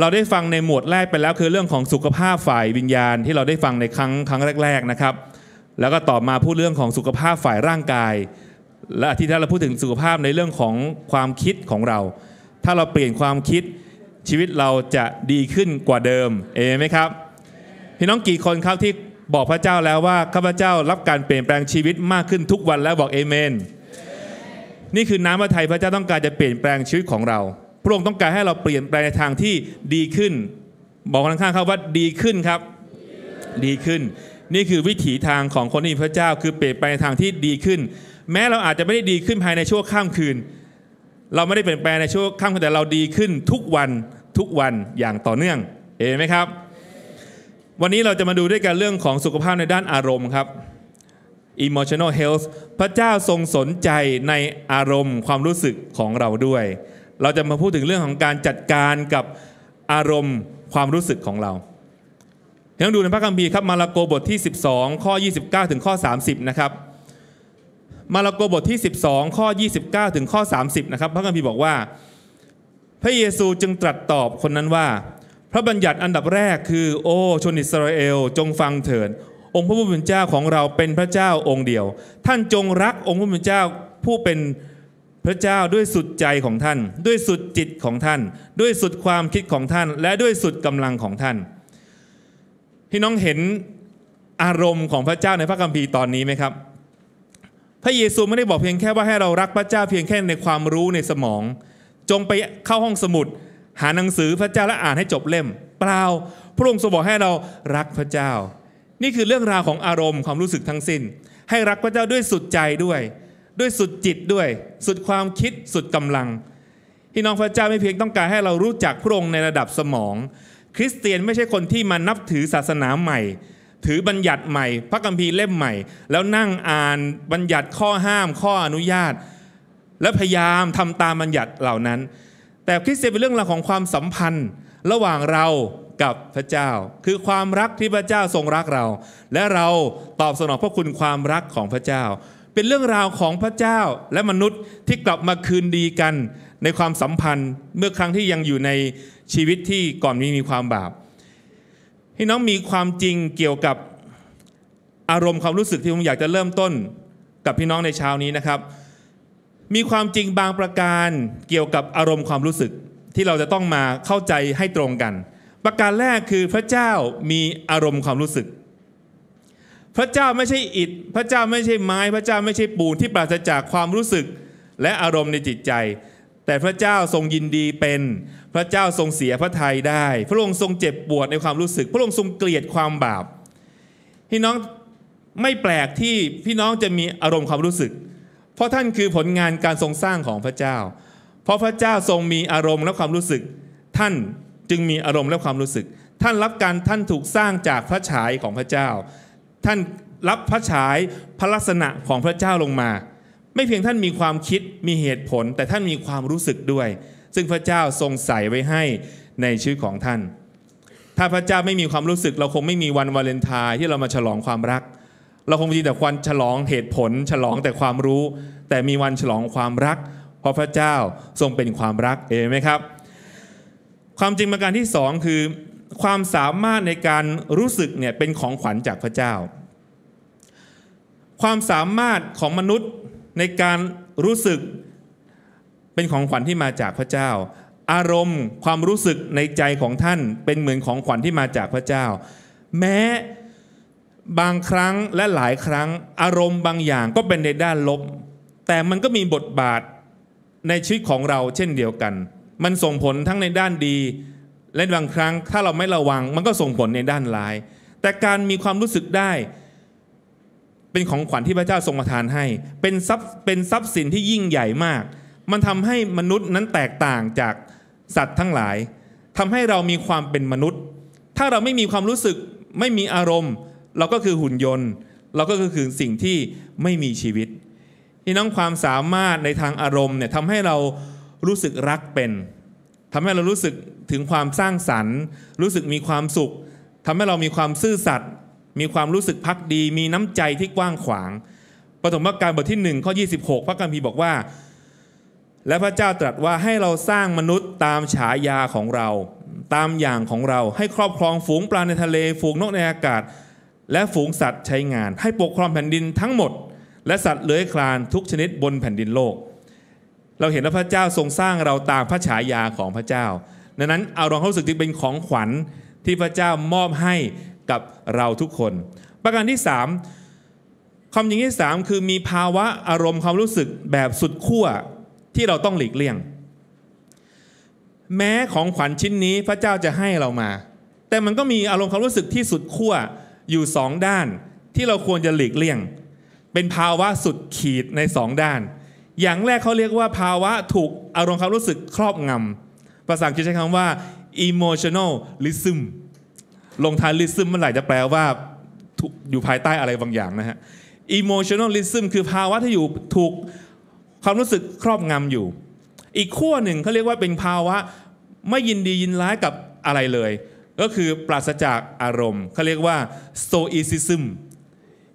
เราได้ฟังในหมวดแรกไปแล้ว คือเรื่องของสุขภาพฝ่ายวิญญาณ ที่เราได้ฟังในครั้งครั้งแรกๆนะครับ แล้วก็ต่อมาพูดเรื่องของสุขภาพฝ่ายร่างกาย และที่ถ้าเราพูดถึงสุขภาพในเรื่องของความคิดของเรา ถ้าเราเปลี่ยนความคิดชีวิตเราจะดีขึ้นกว่าเดิม เอไหมครับพี่น้องกี่คนครับที่บอกพระเจ้าแล้วว่าข้าพเจ้ารับการเปลี่ยนแปลงชีวิตมากขึ้นทุกวันแล้วบอกเอเมนนี่คือน้ำพระทัยพระเจ้าต้องการจะเปลี่ยนแปลงชีวิตของเราพระองค์ต้องการให้เราเปลี่ยนแปลงในทางที่ดีขึ้น บอกคนข้างๆครับว่าดีขึ้นครับ ดีขึ้น นี่คือวิถีทางของคนที่มีพระเจ้าคือเปลี่ยนแปลงในทางที่ดีขึ้น แม้เราอาจจะไม่ได้ดีขึ้นภายในชั่วข้ามคืน เราไม่ได้เปลี่ยนแปลงในชั่วข้ามคืนแต่เราดีขึ้น ทุกวันทุกวันอย่างต่อเนื่องเห็นไหมครับ วันนี้เราจะมาดูด้วยกันเรื่องของสุขภาพในด้านอารมณ์ครับ emotional health พระเจ้าทรงสนใจในอารมณ์ความรู้สึกของเราด้วยเราจะมาพูดถึงเรื่องของการจัดการกับอารมณ์ความรู้สึกของเราต้อนดูในพระคัมภีร์ครับมาระโกบทที่ 12 ข้อ 29 ถึงข้อ 30 นะครับ มาระโกบทที่ 12 ข้อ 29 ถึงข้อ 30 นะครับพระคัมภีร์บอกว่า พระเยซูจึงตรัสตอบคนนั้นว่า พระบัญญัติอันดับแรกคือ โอ้ชนอิสราเอลจงฟังเถิดองค์พระผู้เป็นเจ้าของเราเป็นพระเจ้าองค์เดียว ท่านจงรักองค์พระผู้เป็นเจ้าผู้เป็นพระเจ้าด้วยสุดใจของท่าน ด้วยสุดจิตของท่าน ด้วยสุดความคิดของท่าน และด้วยสุดกำลังของท่าน พี่น้องเห็นอารมณ์ของพระเจ้าในพระคัมภีร์ตอนนี้ไหมครับ พระเยซูไม่ได้บอกเพียงแค่ว่าให้เรารักพระเจ้าเพียงแค่ในความรู้ในสมอง จงไปเข้าห้องสมุด หาหนังสือพระเจ้าและอ่านให้จบเล่ม เปล่า พระองค์ทรงบอกให้เรารักพระเจ้า นี่คือเรื่องราวของอารมณ์ความรู้สึกทั้งสิน้น ให้รักพระเจ้าด้วยสุดใจด้วยด้วยสุดจิตด้วยสุดความคิดสุดกำลังพี่น้องพระเจ้าไม่เพียงต้องการให้เรารู้จักพระองค์ในระดับสมอง คริสเตียนไม่ใช่คนที่มานับถือศาสนาใหม่ ถือบัญญัติใหม่ พระคัมภีร์เล่มใหม่ แล้วนั่งอ่านบัญญัติข้อห้ามข้ออนุญาต และพยายามทำตามบัญญัติเหล่านั้น แต่คริสเตียนเป็นเรื่องราวของความสัมพันธ์ระหว่างเรากับพระเจ้า คือความรักที่พระเจ้าทรงรักเรา และเราตอบสนองพระคุณความรักของพระเจ้าเป็นเรื่องราวของพระเจ้าและมนุษย์ที่กลับมาคืนดีกันในความสัมพันธ์เมื่อครั้งที่ยังอยู่ในชีวิตที่ก่อนมีมีความบาป พี่น้องมีความจริงเกี่ยวกับอารมณ์ความรู้สึกที่ผมอยากจะเริ่มต้นกับพี่น้องในเช้านี้นะครับ มีความจริงบางประการเกี่ยวกับอารมณ์ความรู้สึกที่เราจะต้องมาเข้าใจให้ตรงกัน ประการแรกคือพระเจ้ามีอารมณ์ความรู้สึกพระเจ้าไม่ใช่อิฐพระเจ้าไม่ใช่ไม้ พระเจ้าไม่ใช่ปูนที่ปราศจากความรู้สึก และอารมณ์ในจิตใจ แต่พระเจ้าทรงยินดีเป็น พระเจ้าทรงเสียพระทัยได้ พระองค์ทรงเจ็บปวดในความรู้สึก พระองค์ทรงเกลียดความบาป พี่น้องไม่แปลกที่พี่น้องจะมีอารมณ์ความรู้สึก เพราะท่านคือผลงานการทรงสร้างของพระเจ้า เพราะพระเจ้าทรงมีอารมณ์และความรู้สึก ท่านจึงมีอารมณ์และความรู้สึก ท่านรับการท่านถูกสร้างจากพระฉายของพระเจ้าท่านรับพระฉายพระลักษณะของพระเจ้าลงมา ไม่เพียงท่านมีความคิดมีเหตุผล แต่ท่านมีความรู้สึกด้วย ซึ่งพระเจ้าทรงใส่ไว้ให้ในชีวิตของท่าน ถ้าพระเจ้าไม่มีความรู้สึกเราคงไม่มีวันวาเลนไทน์ที่เรามาฉลองความรัก เราคงมีแต่ควันฉลองเหตุผลฉลองแต่ความรู้ แต่มีวันฉลองความรัก เพราะพระเจ้าทรงเป็นความรักเองไหมครับความจริงประการที่สองคือความสามารถในการรู้สึกเนี่ยเป็นของขวัญจากพระเจ้า ความสามารถของมนุษย์ในการรู้สึกเป็นของขวัญที่มาจากพระเจ้า อารมณ์ความรู้สึกในใจของท่านเป็นเหมือนของขวัญที่มาจากพระเจ้า แม้บางครั้งและหลายครั้งอารมณ์บางอย่างก็เป็นในด้านลบ แต่มันก็มีบทบาทในชีวิตของเราเช่นเดียวกัน มันส่งผลทั้งในด้านดีและบางครั้งถ้าเราไม่ระวังมันก็ส่งผลในด้านร้าย แต่การมีความรู้สึกได้ เป็นของขวัญที่พระเจ้าทรงประทานให้เป็นทรัพย์เป็นทรัพย์สินที่ยิ่งใหญ่มาก มันทำให้มนุษย์นั้นแตกต่างจากสัตว์ทั้งหลาย ทำให้เรามีความเป็นมนุษย์ ถ้าเราไม่มีความรู้สึกไม่มีอารมณ์ เราก็คือหุ่นยนต์ เราก็คือสิ่งที่ไม่มีชีวิตที่น้องความสามารถในทางอารมณ์เนี่ยทำให้เรารู้สึกรักเป็นทำให้เรารู้สึกถึงความสร้างสรรค์ รู้สึกมีความสุขทำให้เรามีความซื่อสัตย์มีความรู้สึกพักดีมีน้ำใจที่กว้างขวางปฐมกาลบทที่1ข้อ26 พระคัมภีร์บอกว่า และพระเจ้าตรัสว่าให้เราสร้างมนุษย์ตามฉายาของเรา ตามอย่างของเราให้ครอบครองฝูงปลาในทะเลฝูงนกในอากาศ และฝูงสัตว์ใช้งานให้ปกครองแผ่นดินทั้งหมดและสัตว์เลื้อยคลานทุกชนิดบนแผ่นดินโลกเราเห็นว่าพระเจ้าทรงสร้างเราตามพระฉายาของพระเจ้าดังนั้นเอารองความรู้สึกที่เป็นของขวัญที่พระเจ้ามอบให้กับเราทุกคน ประการที่ 3คำยิงที่ 3 คือมีภาวะอารมณ์ความรู้สึกแบบสุดขั้วที่เราต้องหลีกเลี่ยง แม้ของขวัญชิ้นนี้พระเจ้าจะให้เรามา แต่มันก็มีอารมณ์ความรู้สึกที่สุดขั้วอยู่สองด้าน ที่เราควรจะหลีกเลี่ยง เป็นภาวะสุดขีดในสองด้านอย่างแรกเขาเรียกว่าภาวะถูกอารมณ์ความรู้สึกครอบงำภาษาอังกฤษใช้คำว่า emotional lism ลงท้าย lism เมื่อไหร่จะแปลว่าอยู่ภายใต้อะไรบางอย่างนะฮะ emotional lism คือภาวะที่อยู่ถูกความรู้สึกครอบงำอยู่ อีกขั้วหนึ่งเขาเรียกว่าเป็นภาวะ ไม่ยินดียินร้ายกับอะไรเลย ก็คือปราศจากอารมณ์ เขาเรียกว่า stoicism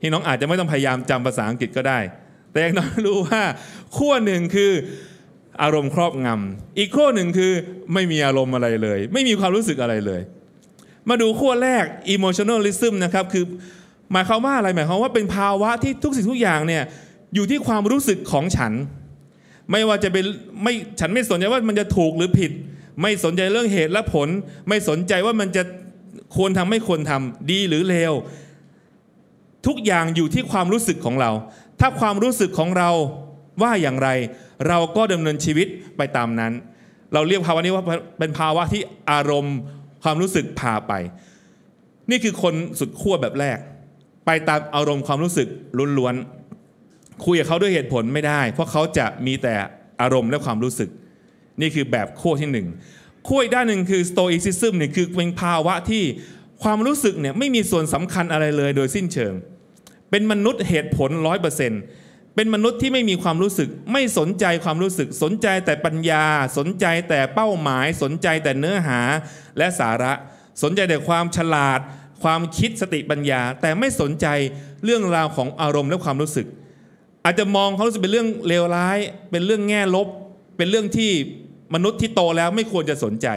ที่น้องอาจจะไม่ต้องพยายามจำภาษาอังกฤษก็ได้แต่อย่างน้อยรู้ว่าขั้วหนึ่งคืออารมณ์ครอบงำ อีกขั้วหนึ่งคือไม่มีอารมณ์อะไรเลย ไม่มีความรู้สึกอะไรเลย มาดูขั้วแรก emotionalism นะครับ คือหมายความว่าอะไรหมายความว่าเป็นภาวะที่ทุกสิ่งทุกอย่างเนี่ยอยู่ที่ความรู้สึกของฉัน ไม่ว่าจะเป็นไม่ฉันไม่สนใจว่ามันจะถูกหรือผิด ไม่สนใจเรื่องเหตุและผลไม่สนใจว่ามันจะควรทำไม่ควรทำดีหรือเลวทุกอย่างอยู่ที่ความรู้สึกของเราถ้าความรู้สึกของเราว่าอย่างไรเราก็ดำเนินชีวิตไปตามนั้น เราเรียกภาวะนี้ว่าเป็นภาวะที่อารมณ์ความรู้สึกพาไป นี่คือคนสุดขั้วแบบแรก ไปตามอารมณ์ความรู้สึกล้วนๆ คุยกับเขาด้วยเหตุผลไม่ได้ เพราะเขาจะมีแต่อารมณ์และความรู้สึก นี่คือแบบขั้วที่หนึ่งขั้วอีกด้านหนึ่งคือสโตอ c ซิซึมเนี่ยคือเป็นภาวะที่ความรู้สึกเนี่ยไม่มีส่วนสำคัญอะไรเลยโดยสิ้นเชิงเป็นมนุษย์เหตุผลร้อยเปอร์เซ็นต์เป็นมนุษย์ที่ไม่มีความรู้สึกไม่สนใจความรู้สึก สนใจแต่ปัญญาสนใจแต่เป้าหมายสนใจแต่เนื้อหาและสาระ สนใจแต่ความฉลาด ความคิดสติปัญญา แต่ไม่สนใจเรื่องราวของอารมณ์และความรู้สึก อาจจะมองเขารู้สึกเป็นเรื่องเลวร้ายเป็นเรื่องแง่ลบเป็นเรื่องที่มนุษย์ที่โตแล้วไม่ควรจะสนใจ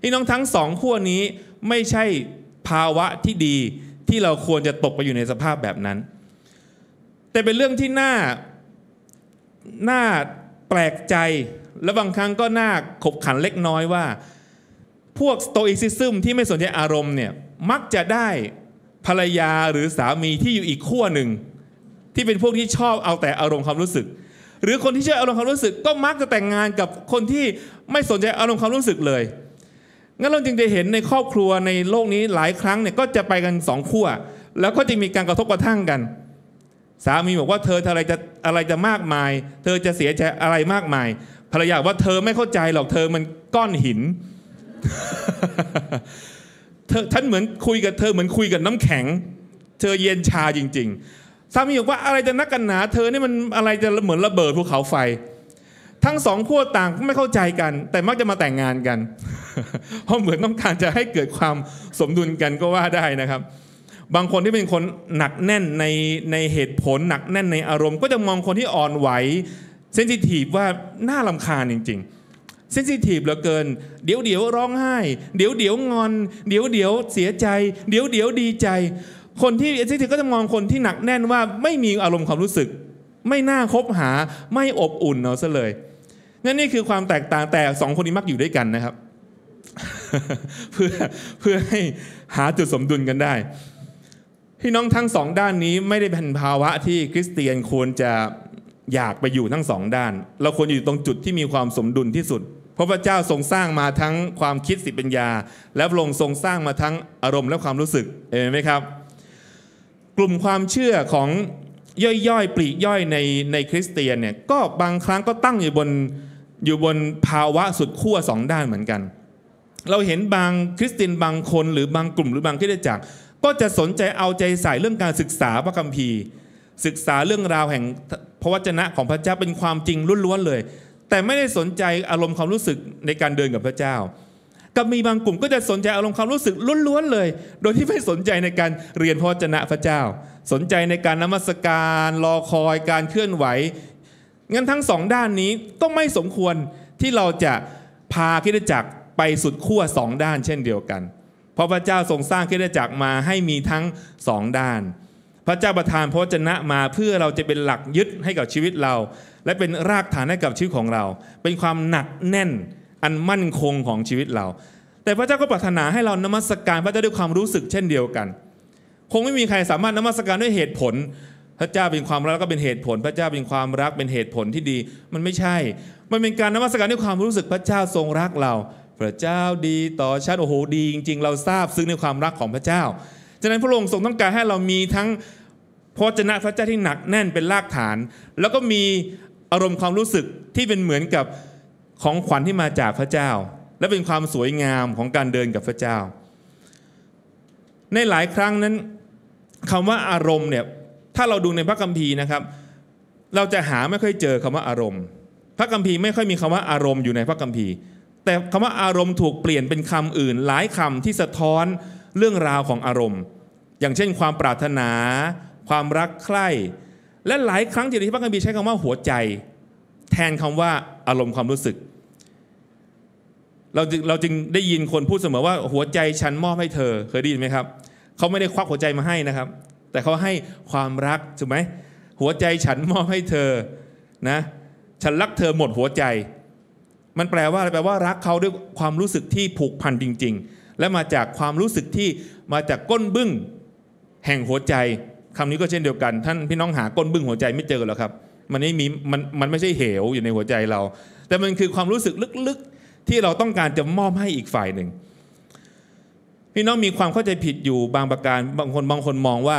พี่น้องทั้งสองขั้วนี้ไม่ใช่ภาวะที่ดีที่เราควรจะตกไปอยู่ในสภาพแบบนั้น แต่เป็นเรื่องที่น่า น่าแปลกใจ และบางครั้งก็น่าขบขันเล็กน้อยว่า พวกสโตอิซิซึมที่ไม่สนใจอารมณ์เนี่ย มักจะได้ภรรยาหรือสามีที่อยู่อีกขั้วหนึ่งที่เป็นพวกที่ชอบเอาแต่อารมณ์ความรู้สึก หรือคนที่ชอบอารมณ์ความรู้สึก ก็มักจะแต่งงานกับคนที่ไม่สนใจอารมณ์ความรู้สึกเลยงั้นเราจึงจะเห็นในครอบครัวในโลกนี้หลายครั้งเนี่ยก็จะไปกันสองขั้วแล้วก็จะมีการกระทบกระทั่งกัน สามีบอกว่าเธออะไรจะอะไรจะมากมาย เธอจะเสียใจอะไรมากมายภรรยาว่าเธอไม่เข้าใจหรอกเธอมันก้อนหินเธอฉันเหมือนคุยกับเธอเหมือนคุยกับน้ำแข็งเธอเย็นชาจริงๆสามีบอกว่าอะไรจะนักกันหนา เธอนี่มันอะไรจะเหมือนระเบิดภูเขาไฟ ทั้งสองขั้วต่างไม่เข้าใจกัน แต่มักจะมาแต่งงานกันเพราะเหมือนต้องการจะให้เกิดความสมดุลกันก็ว่าได้นะครับ บางคนที่เป็นคนหนักแน่นในในเหตุผลหนักแน่นในอารมณ์ก็จะมองคนที่อ่อนไหวเซนซิทีฟว่าน่าลำคาญจริงๆเซนซิทีฟเหลือเกิน เดี๋ยวเดี๋ยวร้องไห้ เดี๋ยวเดี๋ยวงอน เดี๋ยวเดี๋ยวเสียใจ เดี๋ยวเดี๋ยวดีใจ คนที่เซนซิทีฟก็จะมองคนที่หนักแน่นว่า ไม่มีอารมณ์ความรู้สึก ไม่น่าคบหาไม่อบอุ่นเนาะซะเลย นั่นนี่คือความแตกต่างแต่สองคนนี้มักอยู่ด้วยกันนะครับเพื่อเพื่อให้หาจุดสมดุลกันได้พี่น้องทั้งสองด้านนี้ไม่ได้เป็นภาวะที่คริสเตียนควรจะอยากไปอยู่ทั้งสองด้าน เราควรอยู่ตรงจุดที่มีความสมดุลที่สุด เพราะพระเจ้าทรงสร้างมาทั้งความคิดสิปัญญา และพระองค์ทรงสร้างมาทั้งอารมณ์และความรู้สึกเห็นไหมครับกลุ่มความเชื่อของย่อยๆปลีกย่อยในในคริสเตียนเนี่ยก็บางครั้งก็ตั้งอยู่บนอยู่บนภาวะสุดขั้วสองด้านเหมือนกันเราเห็นบางคริสเตียนบางคนหรือบางกลุ่มหรือบางคิดจักก็จะสนใจเอาใจใส่เรื่องการศึกษาพระคัมภีร์ ศึกษาเรื่องราวแห่งพระวจนะของพระเจ้าเป็นความจริงล้วนๆเลย แต่ไม่ได้สนใจอารมณ์ความรู้สึกในการเดินกับพระเจ้า กับมีบางกลุ่มก็จะสนใจอารมณ์ความรู้สึกล้วนๆเลย โดยที่ไม่สนใจในการเรียนพระวจนะพระเจ้า สนใจในการนมัสการรอคอยการเคลื่อนไหวงั้นทั้งสองด้านนี้ก็ไม่สมควรที่เราจะพาคิดจักรไปสุดขั้วสองด้าน เช่นเดียวกัน เพราะพระเจ้าทรงสร้างคริสตจักรมาให้มีทั้งสองด้าน พระเจ้าประทานพระวจนะมาเพื่อเราจะเป็นหลักยึดให้กับชีวิตเรา และเป็นรากฐานให้กับชีวิตของเรา เป็นความหนักแน่นอันมั่นคงของชีวิตเรา แต่พระเจ้าก็ปรารถนาให้เรานมัสกการพระเจ้าด้วยความรู้สึกเช่นเดียวกัน คงไม่มีใครสามารถนมัสกการด้วยเหตุผล พระเจ้าเป็นความรักก็เป็นเหตุผล พระเจ้าเป็นความรักเป็นเหตุผลที่ดี มันไม่ใช่ มันเป็นการนมัสการด้วยความรู้สึกพระเจ้าทรงรักเราพระเจ้าดีต่อฉันโอ้โหดี จริงๆเราทราบซึ้งในความรักของพระเจ้าฉะนั้นพระองค์ทรงต้องการให้เรามีทั้งพระเจนะพระเจ้าที่หนักแน่นเป็นรากฐาน แล้วก็มีอารมณ์ความรู้สึกที่เป็นเหมือนกับของขวัญที่มาจากพระเจ้า และเป็นความสวยงามของการเดินกับพระเจ้า ในหลายครั้งนั้นคำว่าอารมณ์เนี่ยถ้าเราดูในพระคัมภีร์นะครับ เราจะหาไม่ค่อยเจอคำว่าอารมณ์ พระคัมภีร์ไม่ค่อยมีคำว่าอารมณ์อยู่ในพระคัมภีร์แต่คำว่าอารมณ์ถูกเปลี่ยนเป็นคำอื่นหลายคำที่สะท้อนเรื่องราวของอารมณ์ อย่างเช่นความปรารถนา ความรักใคร่และหลายครั้งจิตวิทยาพระคัมภีร์ใช้คำว่าหัวใจ แทนคำว่าอารมณ์ความรู้สึกเราจึงเราจึงได้ยินคนพูดเสมอว่าหัวใจฉันมอบให้เธอ เคยได้ยินไหมครับเขาไม่ได้ควักหัวใจมาให้นะครับ แต่เขาให้ความรักถูกไหมหัวใจฉันมอบให้เธอนะฉันรักเธอหมดหัวใจมันแปลว่าอะไรแปลว่ารักเขาด้วยความรู้สึกที่ผูกพันจริงๆ และมาจากความรู้สึกที่มาจากก้นบึ้ง แห่งหัวใจ คำนี้ก็เช่นเดียวกัน ท่านพี่น้องหาก้นบึ้งหัวใจไม่เจอหรอกครับ มันไม่มีมันมันไม่ใช่เหวอยู่ในหัวใจเรา แต่มันคือความรู้สึกลึกๆ ที่เราต้องการจะมอบให้อีกฝ่ายหนึ่งพี่น้องมีความเข้าใจผิดอยู่บางประการบางคนบางคนมองว่า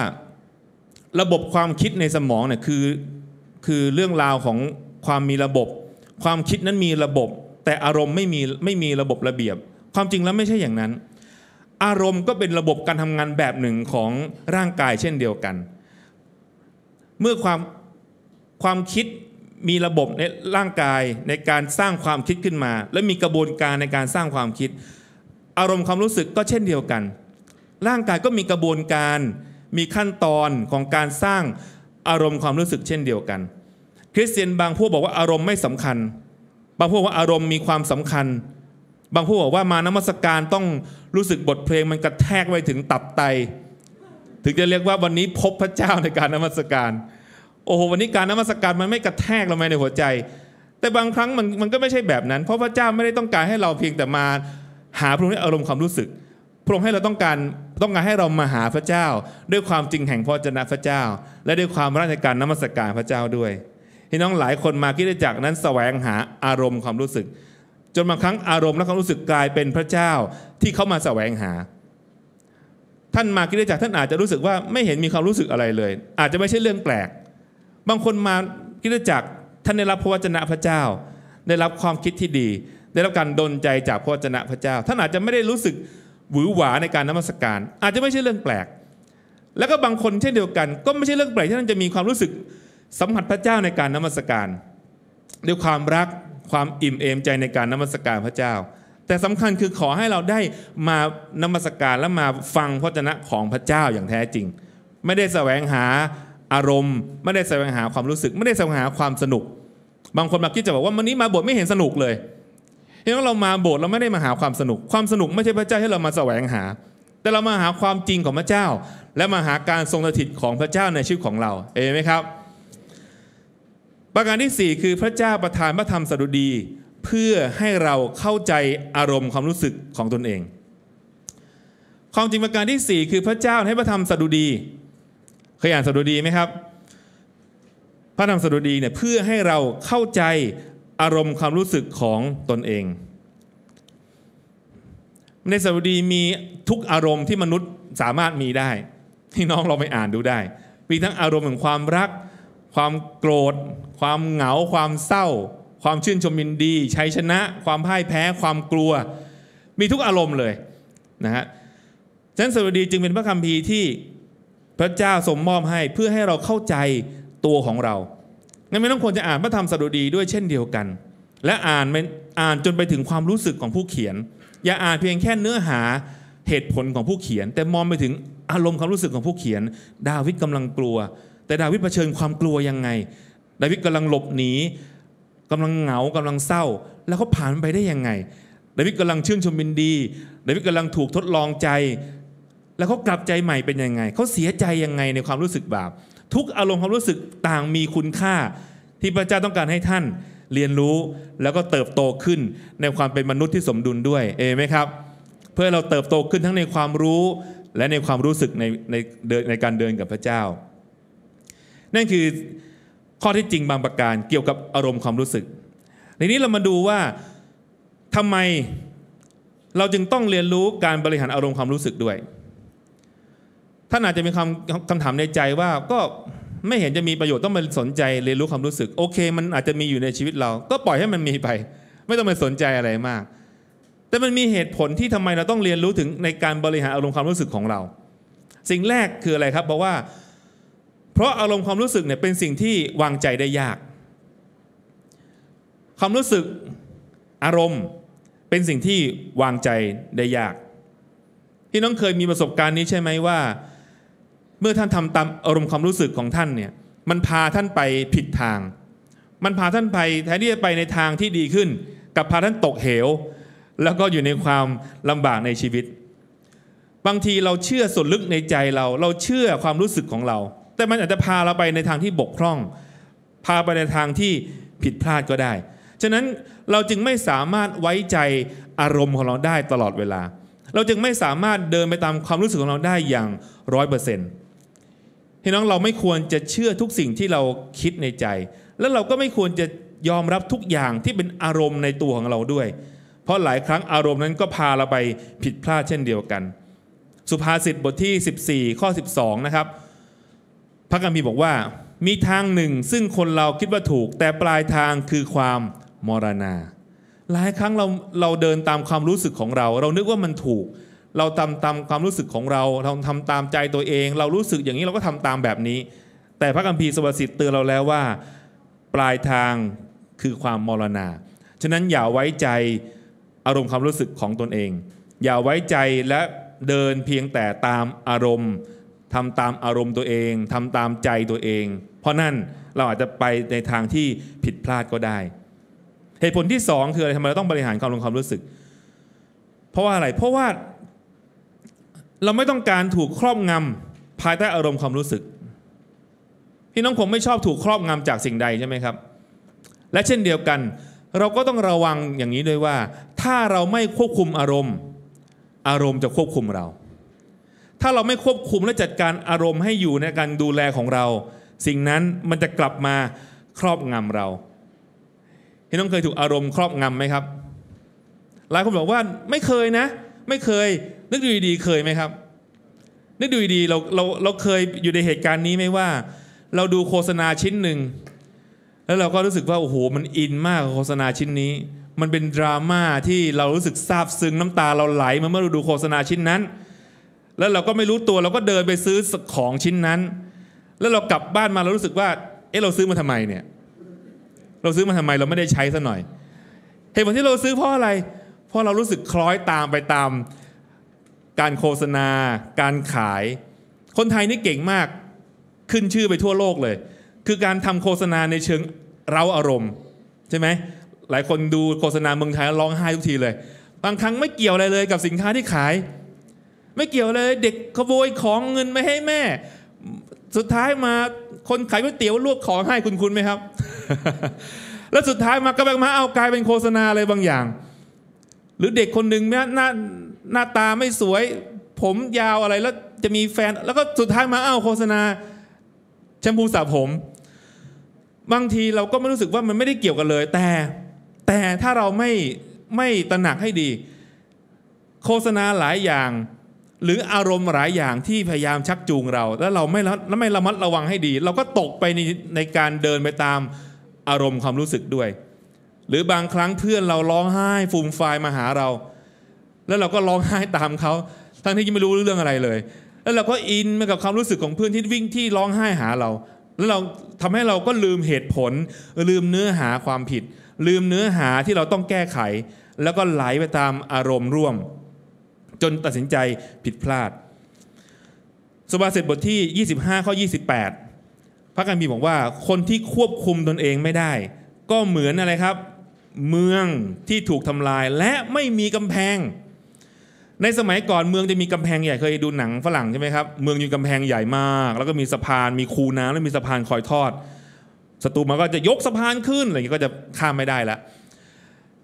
ระบบความคิดในสมองเนี่ยคือคือเรื่องราวของความมีระบบ ความคิดนั้นมีระบบแต่อารมณ์ไม่มีไม่มีระบบระเบียบ ความจริงแล้วไม่ใช่อย่างนั้น อารมณ์ก็เป็นระบบการทำงานแบบหนึ่งของร่างกายเช่นเดียวกัน เมื่อความความคิดมีระบบในร่างกายในการสร้างความคิดขึ้นมา และมีกระบวนการในการสร้างความคิด อารมณ์ความรู้สึกก็เช่นเดียวกัน ร่างกายก็มีกระบวนการ มีขั้นตอนของการสร้างอารมณ์ความรู้สึกเช่นเดียวกัน คริสเตียนบางพวกบอกว่าอารมณ์ไม่สำคัญบางพวกว่าอารมณ์มีความสำคัญ บางพวกบอกว่ามานมัสการต้องรู้สึกบทเพลงมันกระแทกไปถึงตับไต ถึงจะเรียกว่าวันนี้พบพระเจ้าในการนมัสการ โอ้โหวันนี้การนมัสการมันไม่กระแทกเราไหมในหัวใจ แต่บางครั้งมันมันก็ไม่ใช่แบบนั้น เพราะพระเจ้าไม่ได้ต้องการให้เราเพียงแต่มาหาพระองค์ในอารมณ์ความรู้สึก พระองค์ให้เราต้องการต้องการให้เรามาหาพระเจ้า ด้วยความจริงแห่งพระเจพระเจ้า และด้วยความรักในการนมัสการพระเจ้าด้วยพี่น้องหลายคนมาคิดจักนั้นแสวงหาอารมณ์ความรู้สึก จนบางครั้งอารมณ์และความรู้สึกกลายเป็นพระเจ้าที่เขามาแสวงหา ท่านมาคิดจักท่านอาจจะรู้สึกว่าไม่เห็นมีความรู้สึกอะไรเลย อาจจะไม่ใช่เรื่องแปลก บางคนมาคิดจักท่านได้รับพระวจนะพระเจ้า ได้รับความคิดที่ดี ได้รับการดลใจจากพระวจนะพระเจ้า ท่านอาจจะไม่ได้รู้สึกหวือหวาในการนมัสการ อาจจะไม่ใช่เรื่องแปลก แล้วก็บางคนเช่นเดียวกัน ก็ไม่ใช่เรื่องแปลกที่ท่านจะมีความรู้สึกสัมผัสพระเจ้าในการนมัสการด้วยความรักความอิ่มเอมใจในการนมัสการพระเจ้า แต่สำคัญคือขอให้เราได้มานมัสการและมาฟังพระจนะของพระเจ้าอย่างแท้จริง ไม่ได้แสวงหาอารมณ์ ไม่ได้แสวงหาความรู้สึก ไม่ได้แสวงหาความสนุก บางคนมาคิดจะบอกว่าวันนี้มาโบสถ์ไม่เห็นสนุกเลยเห็นว่าเรามาโบสถ์เราไม่ได้มาหาความสนุก ความสนุกไม่ใช่พระเจ้าให้เรามาแสวงหา แต่เรามาหาความจริงของพระเจ้า และมาหาการทรงสถิตของพระเจ้าในชีวิตของเราเอไหมครับประการที่4คือพระเจ้าประทานพระธรรมสดุดีเพื่อให้เราเข้าใจอารมณ์ความรู้สึกของตนเองความจริงประการที่4คือพระเจ้าให้พระธรรมสดุดีเคยอ่านสดุดีไหมครับ พระธรรมสดุดีเนี่ยเพื่อให้เราเข้าใจอารมณ์ความรู้สึกของตนเอง ในสดุดีมีทุกอารมณ์ที่มนุษย์สามารถมีได้ที่น้องเราไปอ่านดูได้มีทั้งอารมณ์ของความรักความโกรธ ความเหงา ความเศร้าความชื่นชมยินดีชัยชนะ ความพ่ายแพ้ความกลัว มีทุกอารมณ์เลยนะฮะฉะนั้นสดุดีจึงเป็นพระคัมภีร์ที่พระเจ้าสมมอบให้เพื่อให้เราเข้าใจตัวของเรางั้นไม่ต้องควรจะอ่านพระธรรมสดุดีด้วยเช่นเดียวกัน และอ่านอ่านจนไปถึงความรู้สึกของผู้เขียน อย่าอ่านเพียงแค่เนื้อหาเหตุผลของผู้เขียน แต่มองไปถึงอารมณ์ความรู้สึกของผู้เขียน ดาวิดกำลังกลัวแต่ดาวิดเผชิญความกลัวยังไงดาวิดกำลังหลบหนีกำลังเหงากำลังเศร้า แล้วเขาผ่านไปได้ยังไงดาวิดกำลังชื่นชมบินดีดาวิดกำลังถูกทดลองใจ แล้วเขากลับใจใหม่เป็นยังไงเขาเสียใจยังไงในความรู้สึกบาปทุกอารมณ์ความรู้สึกต่างมีคุณค่า ที่พระเจ้าต้องการให้ท่านเรียนรู้แล้วก็เติบโตขึ้น ในความเป็นมนุษย์ที่สมดุลด้วยเอไหมครับ เพื่อเราเติบโตขึ้นทั้งในความรู้และในความรู้สึกในในในการเดินกับพระเจ้านั่นคือข้อที่จริงบางประการเกี่ยวกับอารมณ์ความรู้สึกในนี้เรามาดูว่าทำไมเราจึงต้องเรียนรู้การบริหารอารมณ์ความรู้สึกด้วย ท่านอาจจะมีคำคำถามในใจว่าก็ไม่เห็นจะมีประโยชน์ต้องมาสนใจเรียนรู้ความรู้สึกโอเคมันอาจจะมีอยู่ในชีวิตเรา ก็ปล่อยให้มันมีไป ไม่ต้องไปสนใจอะไรมาก แต่มันมีเหตุผลที่ทำไมเราต้องเรียนรู้ถึงในการบริหารอารมณ์ความรู้สึกของเรา สิ่งแรกคืออะไรครับเพราะว่าเพราะอารมณ์ความรู้สึกเนี่ยเป็นสิ่งที่วางใจได้ยาก ความรู้สึกอารมณ์เป็นสิ่งที่วางใจได้ยาก พี่น้องเคยมีประสบการณ์นี้ใช่ไหมว่า เมื่อท่านทำตามอารมณ์ความรู้สึกของท่านเนี่ยมันพาท่านไปผิดทาง มันพาท่านไปแทนที่จะไปในทางที่ดีขึ้นกับพาท่านตกเหว แล้วก็อยู่ในความลำบากในชีวิต บางทีเราเชื่อส่วนลึกในใจเราเราเชื่อความรู้สึกของเราแต่มันอาจจะพาเราไปในทางที่บกพร่อง พาไปในทางที่ผิดพลาดก็ได้ฉะนั้นเราจึงไม่สามารถไว้ใจอารมณ์ของเราได้ตลอดเวลา เราจึงไม่สามารถเดินไปตามความรู้สึกของเราได้อย่างร้อยเปอร์เซ็นต์พี่น้องเราไม่ควรจะเชื่อทุกสิ่งที่เราคิดในใจ และเราก็ไม่ควรจะยอมรับทุกอย่างที่เป็นอารมณ์ในตัวของเราด้วย เพราะหลายครั้งอารมณ์นั้นก็พาเราไปผิดพลาดเช่นเดียวกัน สุภาษิตบทที่ 14ข้อ12 นะครับพระคัมภีร์บอกว่ามีทางหนึ่ง ซึ่งคนเราคิดว่าถูกแต่ปลายทางคือความมรณา หลายครั้งเราเราเดินตามความรู้สึกของเรา เรานึกว่ามันถูกเราทำตามความรู้สึกของเรา เราทำตามใจตัวเอง เรารู้สึกอย่างนี้เราก็ทำตามแบบนี้ แต่พระคัมภีร์สวัสดิ์เตือนเราแล้วว่าปลายทางคือความมรณาฉะนั้นอย่าไว้ใจอารมณ์ความรู้สึกของตนเอง อย่าไว้ใจและเดินเพียงแต่ตามอารมณ์ทำตามอารมณ์ตัวเอง ทำตามใจตัวเอง เพราะนั่นเราอาจจะไปในทางที่ผิดพลาดก็ได้เหตุผลที่สองคืออะไรทำไมเราต้องบริหารความรู้ความรู้สึก เพราะว่าอะไรเพราะว่าเราไม่ต้องการถูกครอบงำภายใต้อารมณ์ความรู้สึกพี่น้องผมไม่ชอบถูกครอบงำจากสิ่งใดใช่ไหมครับ และเช่นเดียวกัน เราก็ต้องระวังอย่างนี้ด้วยว่า ถ้าเราไม่ควบคุมอารมณ์ อารมณ์จะควบคุมเราถ้าเราไม่ควบคุมและจัดการอารมณ์ให้อยู่ในการดูแลของเรา สิ่งนั้นมันจะกลับมาครอบงำเราพี่น้องเคยถูกอารมณ์ครอบงำไหมครับ หลายคนบอกว่าไม่เคยนะ ไม่เคย นึกดูดี ๆ เคยไหมครับ นึกดูดีๆเราเราเราเคยอยู่ในเหตุการณ์นี้ไหมว่า เราดูโฆษณาชิ้นหนึ่ง แล้วเราก็รู้สึกว่าโอ้โหมันอินมากโฆษณาชิ้นนี้ มันเป็นดราม่าที่เรารู้สึกซาบซึ้งน้ำตาเราไหลเมื่อเราดูโฆษณาชิ้นนั้นแล้วเราก็ไม่รู้ตัวเราก็เดินไปซื้อของชิ้นนั้น แล้วเรากลับบ้านมาเรารู้สึกว่า เออเราซื้อมาทำไมเนี่ยเราซื้อมาทำไมเราไม่ได้ใช้ซะหน่อยเหตุผลที่เราซื้อเพราะอะไร เพราะเรารู้สึกคล้อยตามไปตามการโฆษณา การขาย คนไทยนี่เก่งมากขึ้นชื่อไปทั่วโลกเลย คือการทำโฆษณาในเชิงเราอารมณ์ ใช่ไหมหลายคนดูโฆษณาเมืองไทยร้องไห้ทุกทีเลยบางครั้งไม่เกี่ยวอะไรเลยกับสินค้าที่ขายไม่เกี่ยวเลยเด็กขโมยของเงินไม่ให้แม่ สุดท้ายมาคนขายก๋วยเตี๋ยวลวกของให้คุณคุณไหมครับ แล้วสุดท้ายมาก็แบงมาเอากลายเป็นโฆษณาอะไรบางอย่าง หรือเด็กคนหนึ่งเนี่ยหน้าหน้าตาไม่สวยผมยาวอะไร แล้วจะมีแฟน แล้วก็สุดท้ายมาเอาโฆษณาแชมพูสระผม บางทีเราก็ไม่รู้สึกว่ามันไม่ได้เกี่ยวกันเลย แต่แต่ถ้าเราไม่ ไม่ตระหนักให้ดี โฆษณาหลายอย่างหรืออารมณ์หลายอย่างที่พยายามชักจูงเรา แล้วเราไม่แล้วไม่ระมัดระวังให้ดี เราก็ตกไปในในการเดินไปตามอารมณ์ความรู้สึกด้วย หรือบางครั้งเพื่อนเราร้องไห้ฟูมฟายมาหาเรา แล้วเราก็ร้องไห้ตามเขาทั้งที่ยังไม่รู้เรื่องอะไรเลย แล้วเราก็อินไปกับความรู้สึกของเพื่อนที่วิ่งที่ร้องไห้หาเราแล้วเราทำให้เราก็ลืมเหตุผล ลืมเนื้อหาความผิด ลืมเนื้อหาที่เราต้องแก้ไขแล้วก็ไหลไปตามอารมณ์ร่วมจนตัดสินใจผิดพลาดสุภาษิตบทที่ 25 ข้อ 28 พระกัมพีบอกว่าคนที่ควบคุมตนเองไม่ได้ ก็เหมือนอะไรครับ เมืองที่ถูกทำลายและไม่มีกำแพง ในสมัยก่อนเมืองจะมีกำแพงใหญ่ เคยดูหนังฝรั่งใช่ไหมครับเมืองอยู่กำแพงใหญ่มาก แล้วก็มีสะพานมีคูน้ำแล้วมีสะพานคอยทอดศัตรูมันก็จะยกสะพานขึ้นอะไรอย่างนี้ก็จะข้ามไม่ได้ละ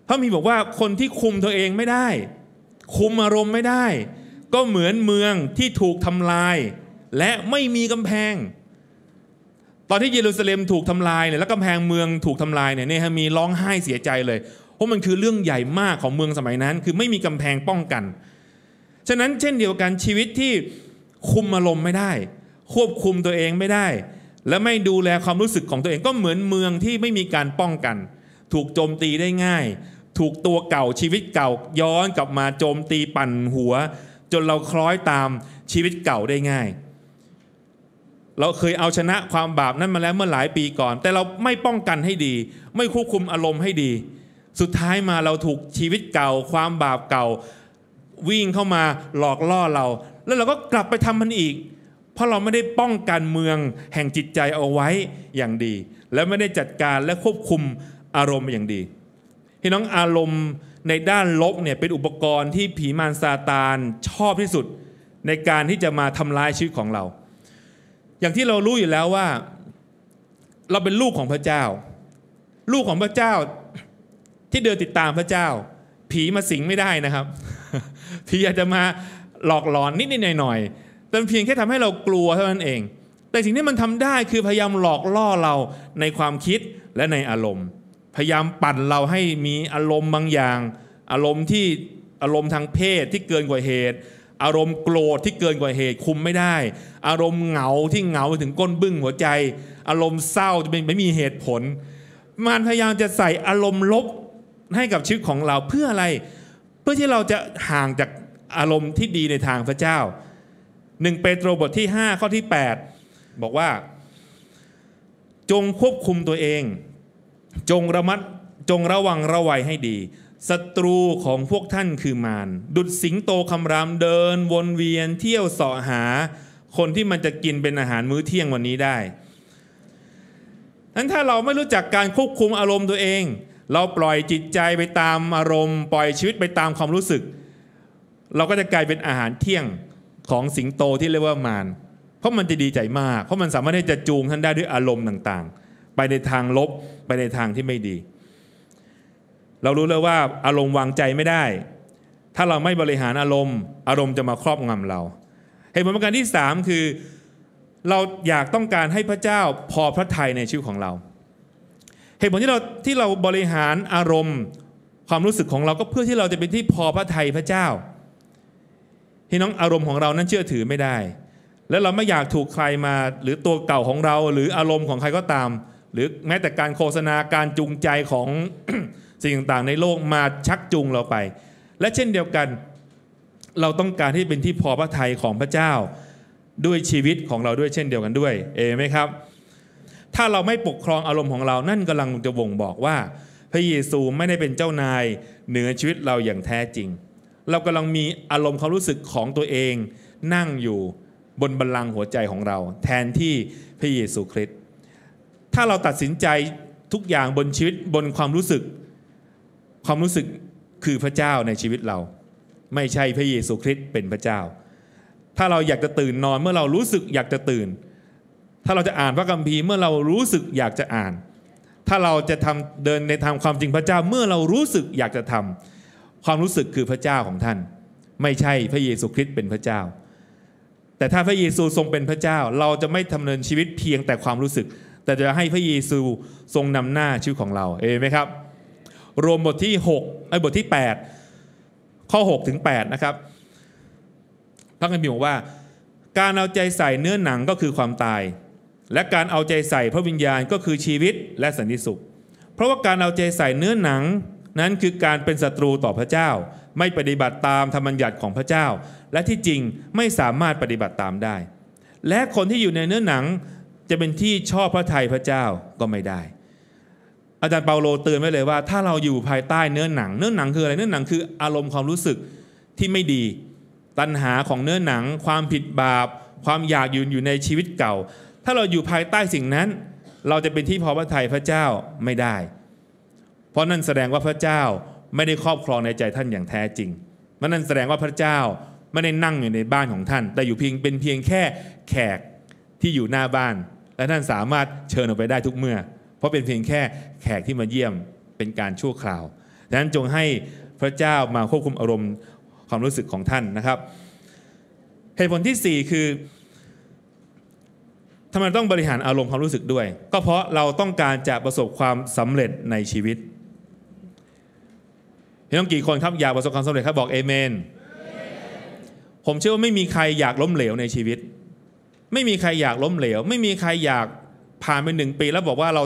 พระมีบอกว่าคนที่คุมตัวเองไม่ได้คุมอารมณ์ไม่ได้ก็เหมือนเมืองที่ถูกทำลายและไม่มีกำแพง ตอนที่เยรูซาเล็มถูกทำลายเนี่ยแล้วกำแพงเมืองถูกทำลายเนี่ยเนฮามีร้องไห้เสียใจเลยเพราะมันคือเรื่องใหญ่มากของเมืองสมัยนั้นคือไม่มีกำแพงป้องกันฉะนั้นเช่นเดียวกันชีวิตที่คุมอารมณ์ไม่ได้ ควบคุมตัวเองไม่ได้ และไม่ดูแลความรู้สึกของตัวเองก็เหมือนเมืองที่ไม่มีการป้องกัน ถูกโจมตีได้ง่ายถูกตัวเก่าชีวิตเก่าย้อนกลับมาโจมตีปั่นหัว จนเราคล้อยตามชีวิตเก่าได้ง่าย เราเคยเอาชนะความบาป นั้นมาแล้วเมื่อหลายปีก่อน แต่เราไม่ป้องกันให้ดี ไม่ควบคุมอารมณ์ให้ดี สุดท้ายมาเราถูกชีวิตเก่าความบาปเก่า วิ่งเข้ามาหลอกล่อเรา แล้วเราก็กลับไปทำมันอีก เพราะเราไม่ได้ป้องกันเมืองแห่งจิตใจเอาไว้อย่างดี และไม่ได้จัดการและควบคุมอารมณ์อย่างดีพี่น้องอารมณ์ในด้านลบเนี่ยเป็นอุปกรณ์ที่ผี มารซาตานชอบที่สุด ในการที่จะมาทำลายชีวิตของเรา อย่างที่เรารู้อยู่แล้วว่า เราเป็นลูกของพระเจ้า ลูกของพระเจ้าที่เดินติดตามพระเจ้า ผีมาสิงไม่ได้นะครับผีอาจจะมาหลอกหลอน นิดดหน่อยๆแต่เพียงแค่ทำให้เรากลัวเท่านั้นเอง แต่สิ่งที่มันทำได้คือพยายามหลอกล่อเราในความคิดและในอารมณ์พยายามปั่นเราให้มีอารมณ์บางอย่าง อารมณ์ที่อารมณ์ทางเพศที่เกินกว่าเหตุ อารมณ์โกรธที่เกินกว่าเหตุคุมไม่ได้ อารมณ์เหงาที่เหงาถึงก้นบึ้งหัวใจ อารมณ์เศร้าจะเป็นไม่มีเหตุผลมันพยายามจะใส่อารมณ์ลบ ให้กับชีวิตของเราเพื่ออะไร เพื่อที่เราจะห่างจากอารมณ์ที่ดีในทางพระเจ้าหนึ่งเปโตรบทที่ 5 ข้อที่ 8 บอกว่า จงควบคุมตัวเองจงระมัดจงระวังระวัยให้ดีศัตรูของพวกท่านคือมารดุดสิงโตคำรามเดินวนเวียนเที่ยวเสาะหา คนที่มันจะกินเป็นอาหารมื้อเที่ยงวันนี้ได้นั้นถ้าเราไม่รู้จักการควบคุมอารมณ์ตัวเอง เราปล่อยจิตใจไปตามอารมณ์ ปล่อยชีวิตไปตามความรู้สึก เราก็จะกลายเป็นอาหารเที่ยงของสิงโตที่เรียกว่ามารเพราะมันจะดีใจมากเพราะมันสามารถที่จะจูงท่านได้ด้วยอารมณ์ต่างๆไปในทางลบไปในทางที่ไม่ดี เรารู้แล้วว่าอารมณ์วางใจไม่ได้ ถ้าเราไม่บริหารอารมณ์ อารมณ์จะมาครอบงำเรา เหตุผลประการที่3คือเราอยากต้องการให้พระเจ้าพอพระทัยในชีวิตของเรา เหตุผลที่เราที่เราบริหารอารมณ์ความรู้สึกของเราก็เพื่อที่เราจะเป็นที่พอพระทัยพระเจ้าที่น้องอารมณ์ของเรานั้นเชื่อถือไม่ได้ และเราไม่อยากถูกใครมาหรือตัวเก่าของเรา หรืออารมณ์ของใครก็ตามหรือแม้แต่การโฆษณาการจูงใจของสิ่งต่างๆในโลกมาชักจูงเราไป และเช่นเดียวกัน เราต้องการที่เป็นที่พอพระทัยของพระเจ้าด้วยชีวิตของเราด้วยเช่นเดียวกันด้วยเอไหมครับ ถ้าเราไม่ปกครองอารมณ์ของเรานั่นกำลังจะบ่งบอกว่าพระเยซูไม่ได้เป็นเจ้านายเหนือชีวิตเราอย่างแท้จริง เรากำลังมีอารมณ์ความรู้สึกของตัวเอง นั่งอยู่บนบัลลังก์หัวใจของเรา แทนที่พระเยซูคริสต์ถ้าเราตัดสินใจทุกอย่างบนชีวิตบนความรู้สึกความรู้สึกคือพระเจ้าในชีวิตเรา ไม่ใช่พระเยซูคริสต์เป็นพระเจ้า ถ้าเราอยากจะตื่นนอนเมื่อเรารู้สึกอยากจะตื่น ถ้าเราจะอ่านพระคัมภีร์เมื่อเรารู้สึกอยากจะอ่าน ถ้าเราจะทำเดินในทางความจริงพระเจ้าเมื่อเรารู้สึกอยากจะทำความรู้สึกคือพระเจ้าของท่าน ไม่ใช่พระเยซูคริสต์เป็นพระเจ้า แต่ถ้าพระเยซูทรงเป็นพระเจ้า เราจะไม่ดำเนินชีวิตเพียงแต่ความรู้สึกแต่จะให้พระเยซูทรงนำหน้าชีวิตของเรา เอไหมครับ รวมบทที่6ไอ้บทที่8ข้อ6ถึง 8 นะครับพระคัมภีร์บอกว่า การเอาใจใส่เนื้อหนังก็คือความตาย และการเอาใจใส่พระวิญญาณก็คือชีวิต และสันติสุขเพราะว่าการเอาใจใส่เนื้อหนังนั้นคือการเป็นศัตรูต่อพระเจ้าไม่ปฏิบัติตามธรรมบัญญัติของพระเจ้า และที่จริงไม่สามารถปฏิบัติตามได้ และคนที่อยู่ในเนื้อหนังจะเป็นที่ชอบพระทัยพระเจ้าก็ไม่ได้ อาจารย์เปาโลเตือนไว้เลยว่า ถ้าเราอยู่ภายใต้เนื้อหนัง เนื้อหนังคืออะไร เนื้อหนังคืออารมณ์ความรู้สึกที่ไม่ดี ตัณหาของเนื้อหนัง ความผิดบาป ความอยากอยู่อยู่ในชีวิตเก่า ถ้าเราอยู่ภายใต้สิ่งนั้น เราจะเป็นที่พอพระทัยพระเจ้าไม่ได้ เพราะนั่นแสดงว่าพระเจ้าไม่ได้ครอบครองในใจท่านอย่างแท้จริงมันนั่นแสดงว่าพระเจ้าไม่ได้นั่งอยู่ในบ้านของท่าน แต่อยู่เพียงเป็นเพียงแค่แขกที่อยู่หน้าบ้านและท่านสามารถเชิญออกไปได้ทุกเมื่อ เพราะเป็นเพียงแค่แขกที่มาเยี่ยมเป็นการชั่วคราวดังนั้นจงให้พระเจ้ามาควบคุมอารมณ์ความรู้สึกของท่านนะครับเหตุผลที่ 4 คือทำไมต้องบริหารอารมณ์ความรู้สึกด้วย ก็เพราะเราต้องการจะประสบความสำเร็จในชีวิตเห็น้องกี่คนครับอยากประสบความสำเร็จครับบอกเอเมนผมเชื่อว่าไม่มีใครอยากล้มเหลวในชีวิตไม่มีใครอยากล้มเหลว ไม่มีใครอยากผ่านไปหนึ่งปี แล้วบอกว่าเรา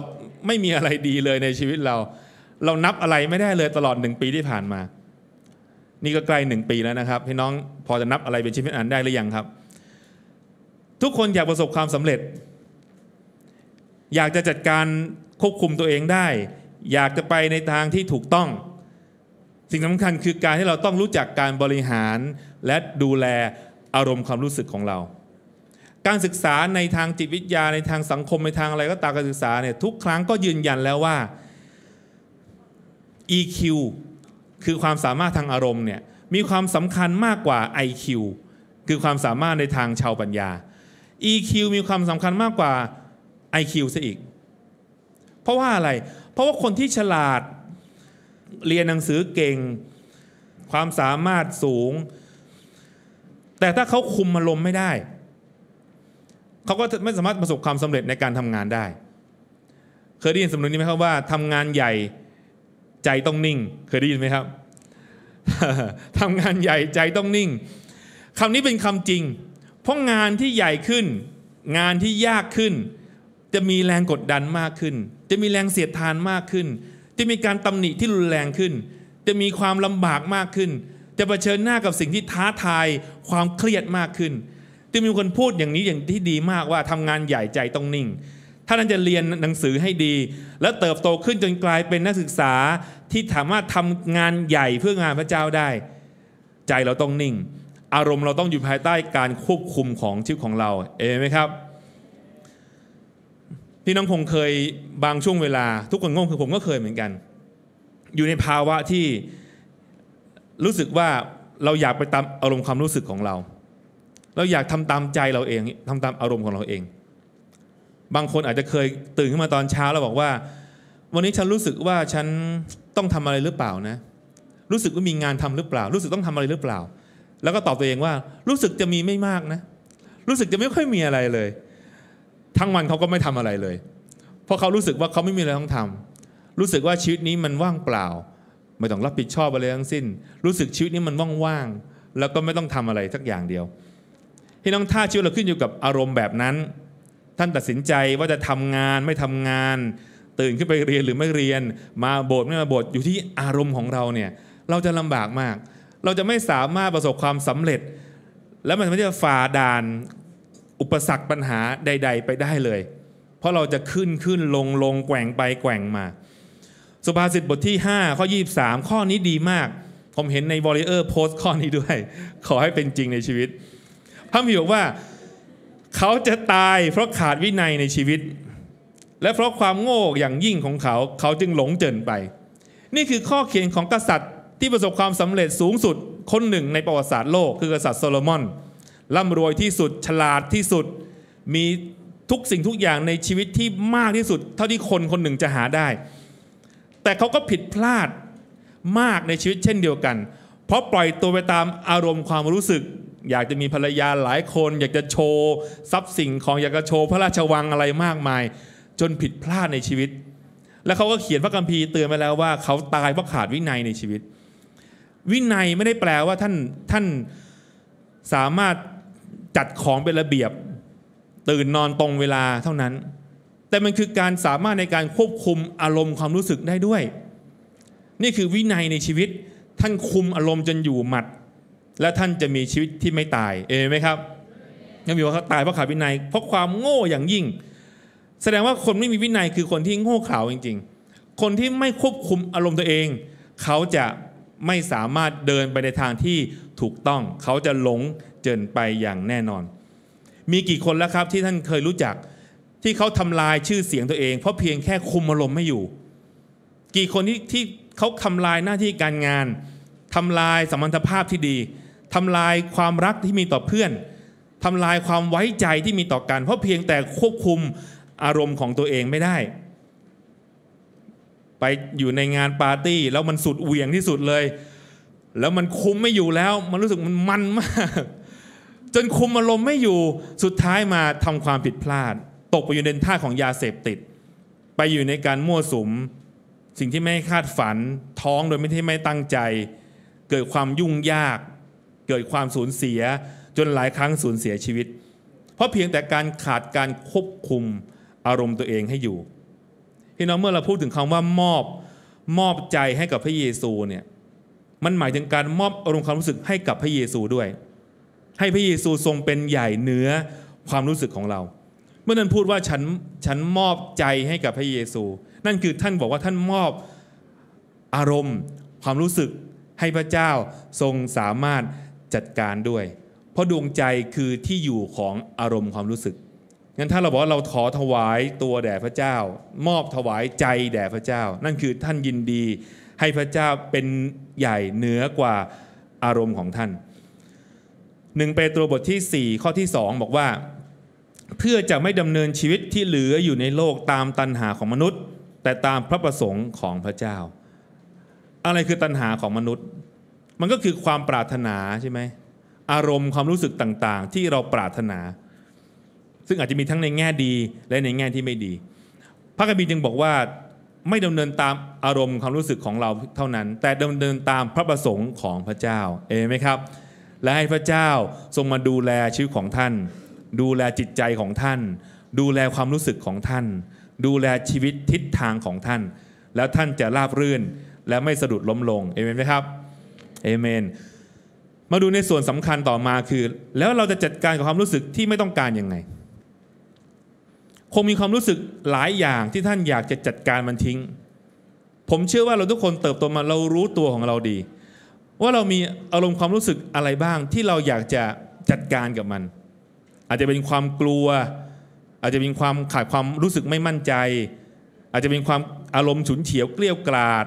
ไม่มีอะไรดีเลยในชีวิตเรา เรานับอะไรไม่ได้เลยตลอดหนึ่งปีที่ผ่านมา นี่ก็ใกล้หนึ่งปีแล้วนะครับพี่น้องพอจะนับอะไรเป็นชิ้นเป็นอันได้หรือยังครับ ทุกคนอยากประสบความสำเร็จ อยากจะจัดการควบคุมตัวเองได้ อยากจะไปในทางที่ถูกต้อง สิ่งสำคัญคือการที่เราต้องรู้จักการบริหารและดูแลอารมณ์ความรู้สึกของเราการศึกษาในทางจิตวิทยาในทางสังคมในทางอะไรก็ตามการศึกษาเนี่ยทุกครั้งก็ยืนยันแล้วว่า EQ คือความสามารถทางอารมณ์เนี่ยมีความสำคัญมากกว่า IQ คือความสามารถในทางชาวปัญญา EQ มีความสำคัญมากกว่า IQ ซะอีก เพราะว่าอะไร เพราะว่าคนที่ฉลาดเรียนหนังสือเก่ง ความสามารถสูง แต่ถ้าเขาคุมอารมณ์ไม่ได้เขาก็ไม่สามารถประสบความสำเร็จในการทำงานได้ เคยได้ยินสำนวนนี้ไหมครับว่า ทำงานใหญ่ใจต้องนิ่ง เคยได้ยินไหมครับทำงานใหญ่ ใจต้องนิ่ง คำนี้เป็นคำจริง เพราะงานที่ใหญ่ขึ้น งานที่ยากขึ้น จะมีแรงกดดันมากขึ้น จะมีแรงเสียดทานมากขึ้น จะมีการตำหนิที่รุนแรงขึ้น จะมีความลำบากมากขึ้น จะเผชิญหน้ากับสิ่งที่ท้าทายความเครียดมากขึ้นคือมีคนพูดอย่างนี้อย่างที่ดีมากว่าทำงานใหญ่ใจต้องนิ่ง ถ้าท่านจะเรียนหนังสือให้ดี และเติบโตขึ้นจนกลายเป็นนักศึกษาที่สามารถทำงานใหญ่เพื่องานพระเจ้าได้ ใจเราต้องนิ่ง อารมณ์เราต้องอยู่ภายใต้การควบคุมของชีวิตของเราเอไหมครับพี่น้องคงเคยบางช่วงเวลาทุกคนงงคือผมก็เคยเหมือนกัน อยู่ในภาวะที่รู้สึกว่าเราอยากไปตามอารมณ์ความรู้สึกของเราเราอยากทำตามใจเราเองทำตามอารมณ์ของเราเอง บางคนอาจจะเคยตื่นขึ้นมาตอนเช้าแล้วบอกว่า วันนี้ฉันรู้สึกว่าฉันต้องทำอะไรหรือเปล่านะ รู้สึกว่ามีงานทำหรือเปล่า รู้สึกต้องทำอะไรหรือเปล่า แล้วก็ตอบตัวเองว่า รู้สึกจะมีไม่มากนะ รู้สึกจะไม่ค่อยมีอะไรเลย ทั้งวันเขาก็ไม่ทำอะไรเลยเพราะเขารู้สึกว่าเขาไม่มีอะไรต้องทำ รู้สึกว่าชีวิตนี้มันว่างเปล่า ไม่ต้องรับผิดชอบอะไรทั้งสิ้นรู้สึกชีวิตนี้มันว่างๆแล้วก็ไม่ต้องทำอะไรสักอย่างเดียวพี่น้องท่าชีวิตเราขึ้นอยู่กับอารมณ์แบบนั้น ท่านตัดสินใจว่าจะทำงานไม่ทำงาน ตื่นขึ้นไปเรียนหรือไม่เรียน มาโบสถ์ไม่มาโบสถ์อยู่ที่อารมณ์ของเราเนี่ยเราจะลำบากมาก เราจะไม่สามารถประสบความสำเร็จ แล้วมันไม่จะฝ่าด่านอุปสรรคปัญหาใดๆ ไปได้เลย เพราะเราจะขึ้นขึ้นลงลงแกว่งไปแกว่งมา สุภาษิตบทที่ 5 ข้อ 23 ข้อนี้ดีมาก ผมเห็นในวอริเออร์โพสต์ข้อนี้ด้วยขอให้เป็นจริงในชีวิตพระมีบอกว่าเขาจะตายเพราะขาดวินัยในชีวิต และเพราะความโง่อย่างยิ่งของเขา เขาจึงหลงเจินไป นี่คือข้อเขียนของกษัตริย์ที่ประสบความสำเร็จสูงสุด คนหนึ่ง ในประวัติศาสตร์โลก คือกษัตริย์โซโลมอนร่ำรวยที่สุดฉลาดที่สุด มีทุกสิ่งทุกอย่างในชีวิตที่มากที่สุด เท่าที่คนคนหนึ่งจะหาได้ แต่เขาก็ผิดพลาดมากในชีวิตเช่นเดียวกัน เพราะปล่อยตัวไปตามอารมณ์ความรู้สึกอยากจะมีภรรยาหลายคน อยากจะโชว์ทรัพย์สิ่งของอยากจะโชว์พระราชวังอะไรมากมาย จนผิดพลาดในชีวิต แล้วเขาก็เขียนพระคัมภีร์เตือนไปแล้วว่า เขาตายเพราะขาดวินัยในชีวิตวินัยไม่ได้แปลว่าท่านท่านสามารถจัดของเป็นระเบียบ ตื่นนอนตรงเวลาเท่านั้น แต่มันคือการสามารถในการควบคุมอารมณ์ความรู้สึกได้ด้วย นี่คือวินัยในชีวิต ท่านคุมอารมณ์จนอยู่หมัดและท่านจะมีชีวิตที่ไม่ตาย เอไหมครับยังมีว่าเขาตายเพราะขาดวินัย เพราะความโง่อย่างยิ่ง แสดงว่าคนไม่มีวินัย คือคนที่โง่เขลาจริงๆ คนที่ไม่ควบคุมอารมณ์ตัวเองเขาจะไม่สามารถเดินไปในทางที่ถูกต้อง เขาจะหลงเจินไปอย่างแน่นอน มีกี่คนแล้วครับที่ท่านเคยรู้จักที่เขาทำลายชื่อเสียงตัวเอง เพราะเพียงแค่คุมอารมณ์ไม่อยู่ กี่คนที่ที่เขาทำลายหน้าที่การงาน ทำลายสมรรถภาพที่ดีทำลายความรักที่มีต่อเพื่อน ทำลายความไว้ใจที่มีต่อกัน เพราะเพียงแต่ควบคุมอารมณ์ของตัวเองไม่ได้ ไปอยู่ในงานปาร์ตี้ แล้วมันสุดเหวี่ยงที่สุดเลย แล้วมันคุมไม่อยู่แล้ว มันรู้สึกมันมันมาก จนคุมอารมณ์ไม่อยู่ สุดท้ายมาทำความผิดพลาด ตกไปอยู่ในท่าของยาเสพติด ไปอยู่ในการมั่วสุม สิ่งที่ไม่คาดฝัน ท้องโดยไม่ที่ไม่ตั้งใจ เกิดความยุ่งยากเกิดความสูญเสียจนหลายครั้งสูญเสียชีวิต เพราะเพียงแต่การขาดการควบคุมอารมณ์ตัวเองให้อยู่พี่น้องเมื่อเราพูดถึงคำว่ามอบมอบใจให้กับพระเยซูเนี่ยมันหมายถึงการมอบอารมณ์ความรู้สึกให้กับพระเยซูด้วย ให้พระเยซูทรงเป็นใหญ่เหนือความรู้สึกของเรา เมื่อนั้นพูดว่าฉันฉันมอบใจให้กับพระเยซู นั่นคือท่านบอกว่าท่านมอบอารมณ์ความรู้สึกให้พระเจ้าทรงสามารถจัดการด้วย เพราะดวงใจคือที่อยู่ของอารมณ์ความรู้สึก งั้นถ้าเราบอกว่าเราขอถวายตัวแด่พระเจ้า มอบถวายใจแด่พระเจ้า นั่นคือท่านยินดีให้พระเจ้าเป็นใหญ่เหนือกว่าอารมณ์ของท่านหนึ่งเปโตรบทที่ 4 ข้อที่ 2 บอกว่าเพื่อจะไม่ดำเนินชีวิตที่เหลืออยู่ในโลกตามตันหาของมนุษย์ แต่ตามพระประสงค์ของพระเจ้า อะไรคือตันหาของมนุษย์มันก็คือความปรารถนาใช่ไหมอารมณ์ความรู้สึกต่างๆ ที่เราปรารถนา ซึ่งอาจจะมีทั้งในแง่ดีและในแง่ที่ไม่ดี พระกบีจึงบอกว่า ไม่ดำเนินตามอารมณ์ความรู้สึกของเราเท่านั้น แต่ดำเนินตามพระประสงค์ของพระเจ้า เอไหมครับ และให้พระเจ้าทรงมาดูแลชีวิตของท่าน ดูแลจิตใจของท่าน ดูแลความรู้สึกของท่าน ดูแลชีวิตทิศทางของท่าน แล้วท่านจะราบรื่นและไม่สะดุดล้มลงเอเมนไหมครับเอเมน มาดูในส่วนสำคัญต่อมาคือ แล้วเราจะจัดการกับความรู้สึกที่ไม่ต้องการยังไง คงมีความรู้สึกหลายอย่างที่ท่านอยากจะจัดการมันทิ้ง ผมเชื่อว่าเราทุกคนเติบโตมาเรารู้ตัวของเราดี ว่าเรามีอารมณ์ความรู้สึกอะไรบ้างที่เราอยากจะจัดการกับมัน อาจจะเป็นความกลัว อาจจะเป็นความขาดความรู้สึกไม่มั่นใจ อาจจะเป็นความอารมณ์ฉุนเฉียวเกลี้ยวกลาด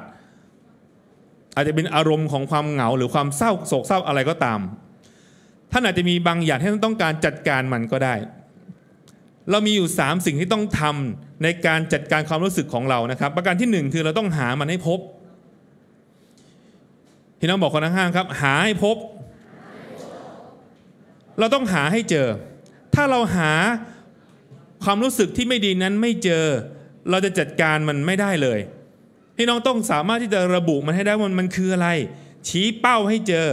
อาจจะเป็นอารมณ์ของความเหงาหรือความเศร้าโศกเศร้าอะไรก็ตาม ท่านอาจจะมีบางอย่างที่ท่านต้องการจัดการมันก็ได้ เรามีอยู่ 3 สิ่งที่ต้องทำในการจัดการความรู้สึกของเรานะครับ ประการที่1คือเราต้องหามันให้พบ พี่น้องบอกคนขงห้างครับ หาให้พบ เราต้องหาให้เจอ ถ้าเราหาความรู้สึกที่ไม่ดีนั้นไม่เจอ เราจะจัดการมันไม่ได้เลยพี่น้องต้องสามารถที่จะระบุมันให้ได้ว่ามันคืออะไร ชี้เป้าให้เจอ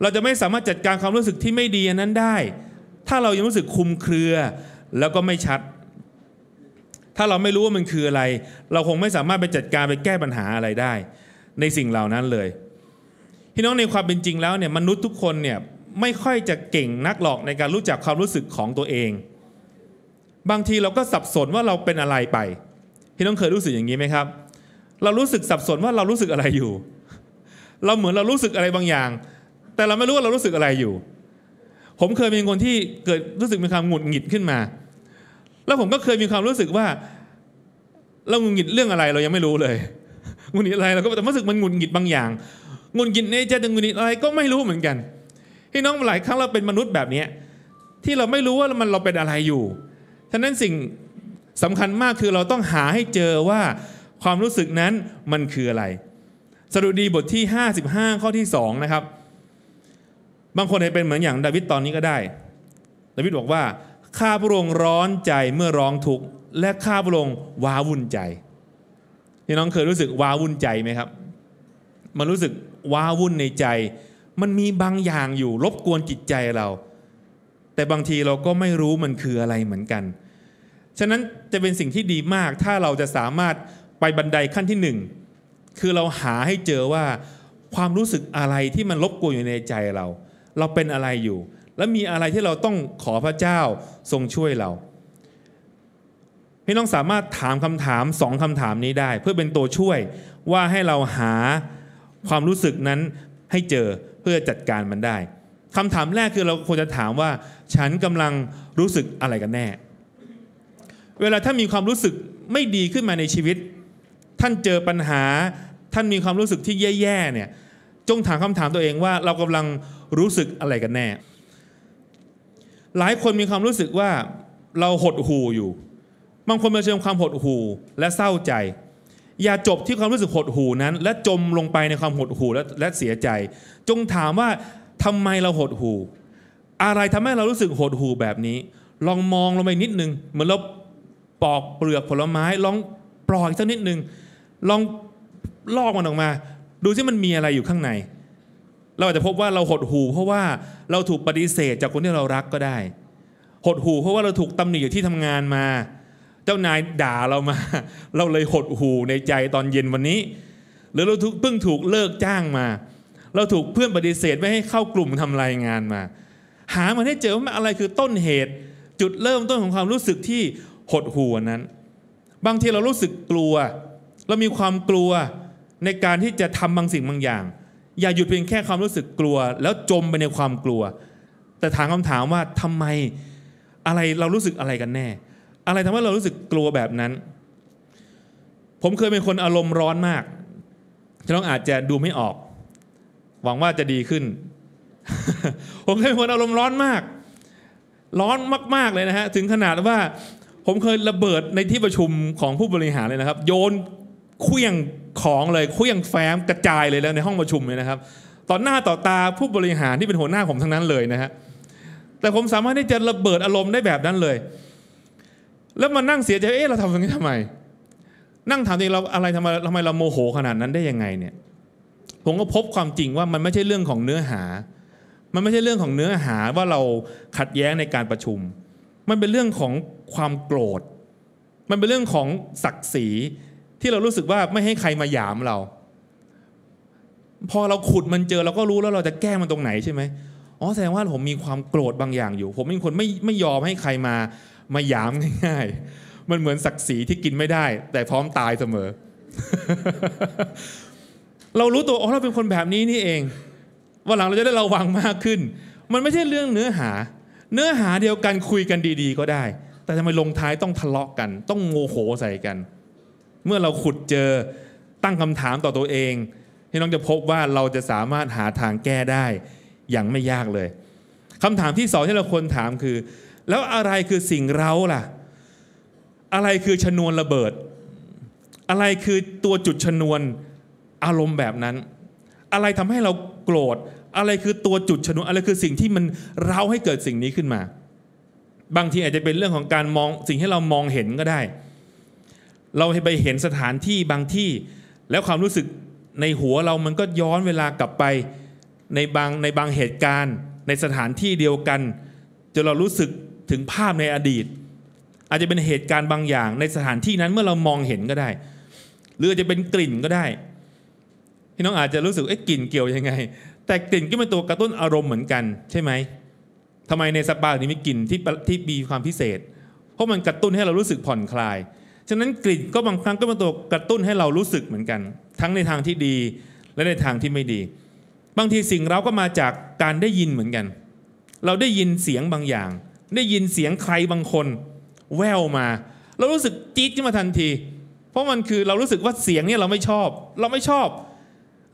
เราจะไม่สามารถจัดการความรู้สึกที่ไม่ดีนั้นได้ ถ้าเรายังรู้สึกคุมเครือแล้วก็ไม่ชัด ถ้าเราไม่รู้ว่ามันคืออะไร เราคงไม่สามารถไปจัดการไปแก้ปัญหาอะไรได้ ในสิ่งเหล่านั้นเลย พี่น้องในความเป็นจริงแล้วเนี่ยมนุษย์ทุกคนเนี่ยไม่ค่อยจะเก่งนักหรอกในการรู้จักความรู้สึกของตัวเอง บางทีเราก็สับสนว่าเราเป็นอะไรไปพี่น้องเคยรู้สึกอย่างนี้ไหมครับเรารู้สึกสับสนว่าเรารู้สึกอะไรอยู่ เราเหมือนเรารู้สึกอะไรบางอย่าง แต่เราไม่รู้ว่าเรารู้สึกอะไรอยู่ ผมเคยมีคนที่เกิดรู้สึกมีความหงุดหงิดขึ้นมา แล้วผมก็เคยมีความรู้สึกว่า เราหงุดหงิดเรื่องอะไรเรายังไม่รู้เลยหงุดหงิดอะไรเราก็แต่รู้สึกมันหงุดหงิดบางอย่างหงุดหงิดในใจแต่หงุดหงิดอะไรก็ไม่รู้เหมือนกันพี่น้องหลายครั้งเราเป็นมนุษย์แบบนี้ ที่เราไม่รู้ว่ามันเราเป็นอะไรอยู่ฉะนั้นสิ่งสำคัญมากคือเราต้องหาให้เจอว่าความรู้สึกนั้นมันคืออะไรสดุดีบทที่55 ข้อที่ 2 นะครับ บางคนอาจเป็นเหมือนอย่าง ดาวิด ตอนนี้ก็ได้ ดาวิด บอกว่าข้าพระองค์ร้อนใจเมื่อร้องทุกข์และข้าพระองค์ว้าวุ่นใจพี่น้องเคยรู้สึกว้าวุ่นใจไหมครับ มันรู้สึกว้าวุ่นในใจ มันมีบางอย่างอยู่รบกวนจิตใจเรา แต่บางทีเราก็ไม่รู้มันคืออะไรเหมือนกัน ฉะนั้นจะเป็นสิ่งที่ดีมากถ้าเราจะสามารถไปบันไดขั้นที่หนึ่ง คือเราหาให้เจอว่า ความรู้สึกอะไรที่มันลบกวนอยู่ในใจเรา เราเป็นอะไรอยู่ และมีอะไรที่เราต้องขอพระเจ้าทรงช่วยเราพี่น้องสามารถถามคำถามสองคำถามนี้ได้ เพื่อเป็นตัวช่วยว่าให้เราหาความรู้สึกนั้นให้เจอเพื่อจัดการมันได้คำถามแรกคือเราควรจะถามว่าฉันกำลังรู้สึกอะไรกันแน่ เวลาถ้ามีความรู้สึกไม่ดีขึ้นมาในชีวิตท่านเจอปัญหาท่านมีความรู้สึกที่แย่ๆเนี่ย จงถามคำถามตัวเองว่า เรากำลังรู้สึกอะไรกันแน่ หลายคนมีความรู้สึกว่าเราหดหู่อยู่บางคนมาเชิญความหดหู่และเศร้าใจ อย่าจบที่ความรู้สึกหดหู่นั้น และจมลงไปในความหดหู่และเสียใจ จงถามว่าทำไมเราหดหู่อะไรทำให้เรารู้สึกหดหู่แบบนี้ ลองมองลงไปนิดนึงเหมือนเราปอกเปลือกผลไม้ลองปลอกสักนิดนึงลองลอกมันออกมา ดูที่มันมีอะไรอยู่ข้างใน เราอาจจะพบว่าเราหดหูเพราะว่าเราถูกปฏิเสธจากคนที่เรารักก็ได้ หดหูเพราะว่าเราถูกตำหนิอยู่ที่ทำงานมา เจ้านาย ด่าเรามา เราเลยหดหูในใจตอนเย็นวันนี้ หรือเราเพิ่งถูกเลิกจ้างมา เราถูกเพื่อนปฏิเสธไม่ให้เข้ากลุ่มทำรายงานมา หามันให้เจอว่าอะไรคือต้นเหตุ จุดเริ่มต้นของความรู้สึกที่หดหูนั้น บางทีเรารู้สึกกลัวเรามีความกลัวในการที่จะทำบางสิ่งบางอย่าง อย่าหยุดเพียงแค่ความรู้สึกกลัว แล้วจมไปในความกลัว แต่ถามคำถามว่าทำไมอะไรเรารู้สึกอะไรกันแน่ อะไรทำให้เรารู้สึกกลัวแบบนั้น ผมเคยเป็นคนอารมณ์ร้อนมากจะต้องอาจจะดูไม่ออก หวังว่าจะดีขึ้น ผมเคยเป็นคนอารมณ์ร้อนมาก ร้อนมาก ๆ เลยนะฮะถึงขนาดว่า ผมเคยระเบิดในที่ประชุมของผู้บริหารเลยนะครับ โยนเคลื่องของเลยเคลื่องแฟ้มกระจายเลยแล้วในห้องประชุมเลยนะครับต่อหน้าต่อตาผู้บริหารที่เป็นหัวหน้าผมทั้งนั้นเลยนะฮะแต่ผมสามารถที่จะระเบิดอารมณ์ได้แบบนั้นเลย แล้วมานั่งเสียใจเอ๊ะเราทำอย่งนี้ทำไม นั่งถามตัวเองเราอะไรทำไมทำไมเราโมโหขนาดนั้นได้ยังไงเนี่ยผมก็พบความจริงว่ามันไม่ใช่เรื่องของเนื้อหา มันไม่ใช่เรื่องของเนื้อหาว่าเราขัดแย้งในการประชุม มันเป็นเรื่องของความโกรธมันเป็นเรื่องของศักดิ์ศรีที่เรารู้สึกว่าไม่ให้ใครมาหยามเรา พอเราขุดมันเจอเราก็รู้แล้วเราจะแก้มันตรงไหนใช่ไหมอ๋อแสดงว่าผมมีความโกรธบางอย่างอยู่ ผมเป็นคนไม่ไม่ยอมให้ใครมามาหยามง่ายๆมันเหมือนศักดิ์ศรีที่กินไม่ได้ แต่พร้อมตายเสมอ เรารู้ตัวอ๋อเราเป็นคนแบบนี้นี่เองวันหลังเราจะได้ระวังมากขึ้น มันไม่ใช่เรื่องเนื้อหา เนื้อหาเดียวกันคุยกันดี ๆ ก็ได้ แต่ทำไมลงท้ายต้องทะเลาะกัน ต้องโงโหใส่กันเมื่อเราขุดเจอตั้งคำถามต่อตัวเองพี่น้องจะพบว่าเราจะสามารถหาทางแก้ได้ อย่างไม่ยากเลย คำถามที่สองที่เราควรถามคือ แล้วอะไรคือสิ่งเราล่ะ อะไรคือชนวนระเบิด อะไรคือตัวจุดชนวนอารมณ์แบบนั้น อะไรทำให้เราโกรธ อะไรคือตัวจุดชนวน อะไรคือสิ่งที่มันเราให้เกิดสิ่งนี้ขึ้นมา บางทีอาจจะเป็นเรื่องของการมองสิ่งที่เรามองเห็นก็ได้เราไปเห็นสถานที่บางที่แล้วความรู้สึกในหัวเรามันก็ย้อนเวลากลับไปในบางในบางเหตุการณ์ ในสถานที่เดียวกันจนเรารู้สึกถึงภาพในอดีต อาจจะเป็นเหตุการณ์บางอย่าง ในสถานที่นั้นเมื่อเรามองเห็นก็ได้ หรืออาจจะเป็นกลิ่นก็ได้ พี่น้องอาจจะรู้สึกเอ๊ะกลิ่นเกี่ยวยังไง แต่กลิ่นก็เป็นตัวกระตุ้นอารมณ์เหมือนกันใช่ไหมทำไมในสปาถึงมีกลิ่นที่ที่มีความพิเศษ เพราะมันกระตุ้นให้เรารู้สึกผ่อนคลายฉะนั้นกลิ่นก็บางครั้งก็มาตัวกระตุ้นให้เรารู้สึกเหมือนกัน ทั้งในทางที่ดีและในทางที่ไม่ดี บางทีสิ่งเราก็มาจากการได้ยินเหมือนกัน เราได้ยินเสียงบางอย่าง ได้ยินเสียงใครบางคน แววมา เรารู้สึกจี๊ดขึ้นมาทันที เพราะมันคือเรารู้สึกว่าเสียงนี้เราไม่ชอบ เราไม่ชอบ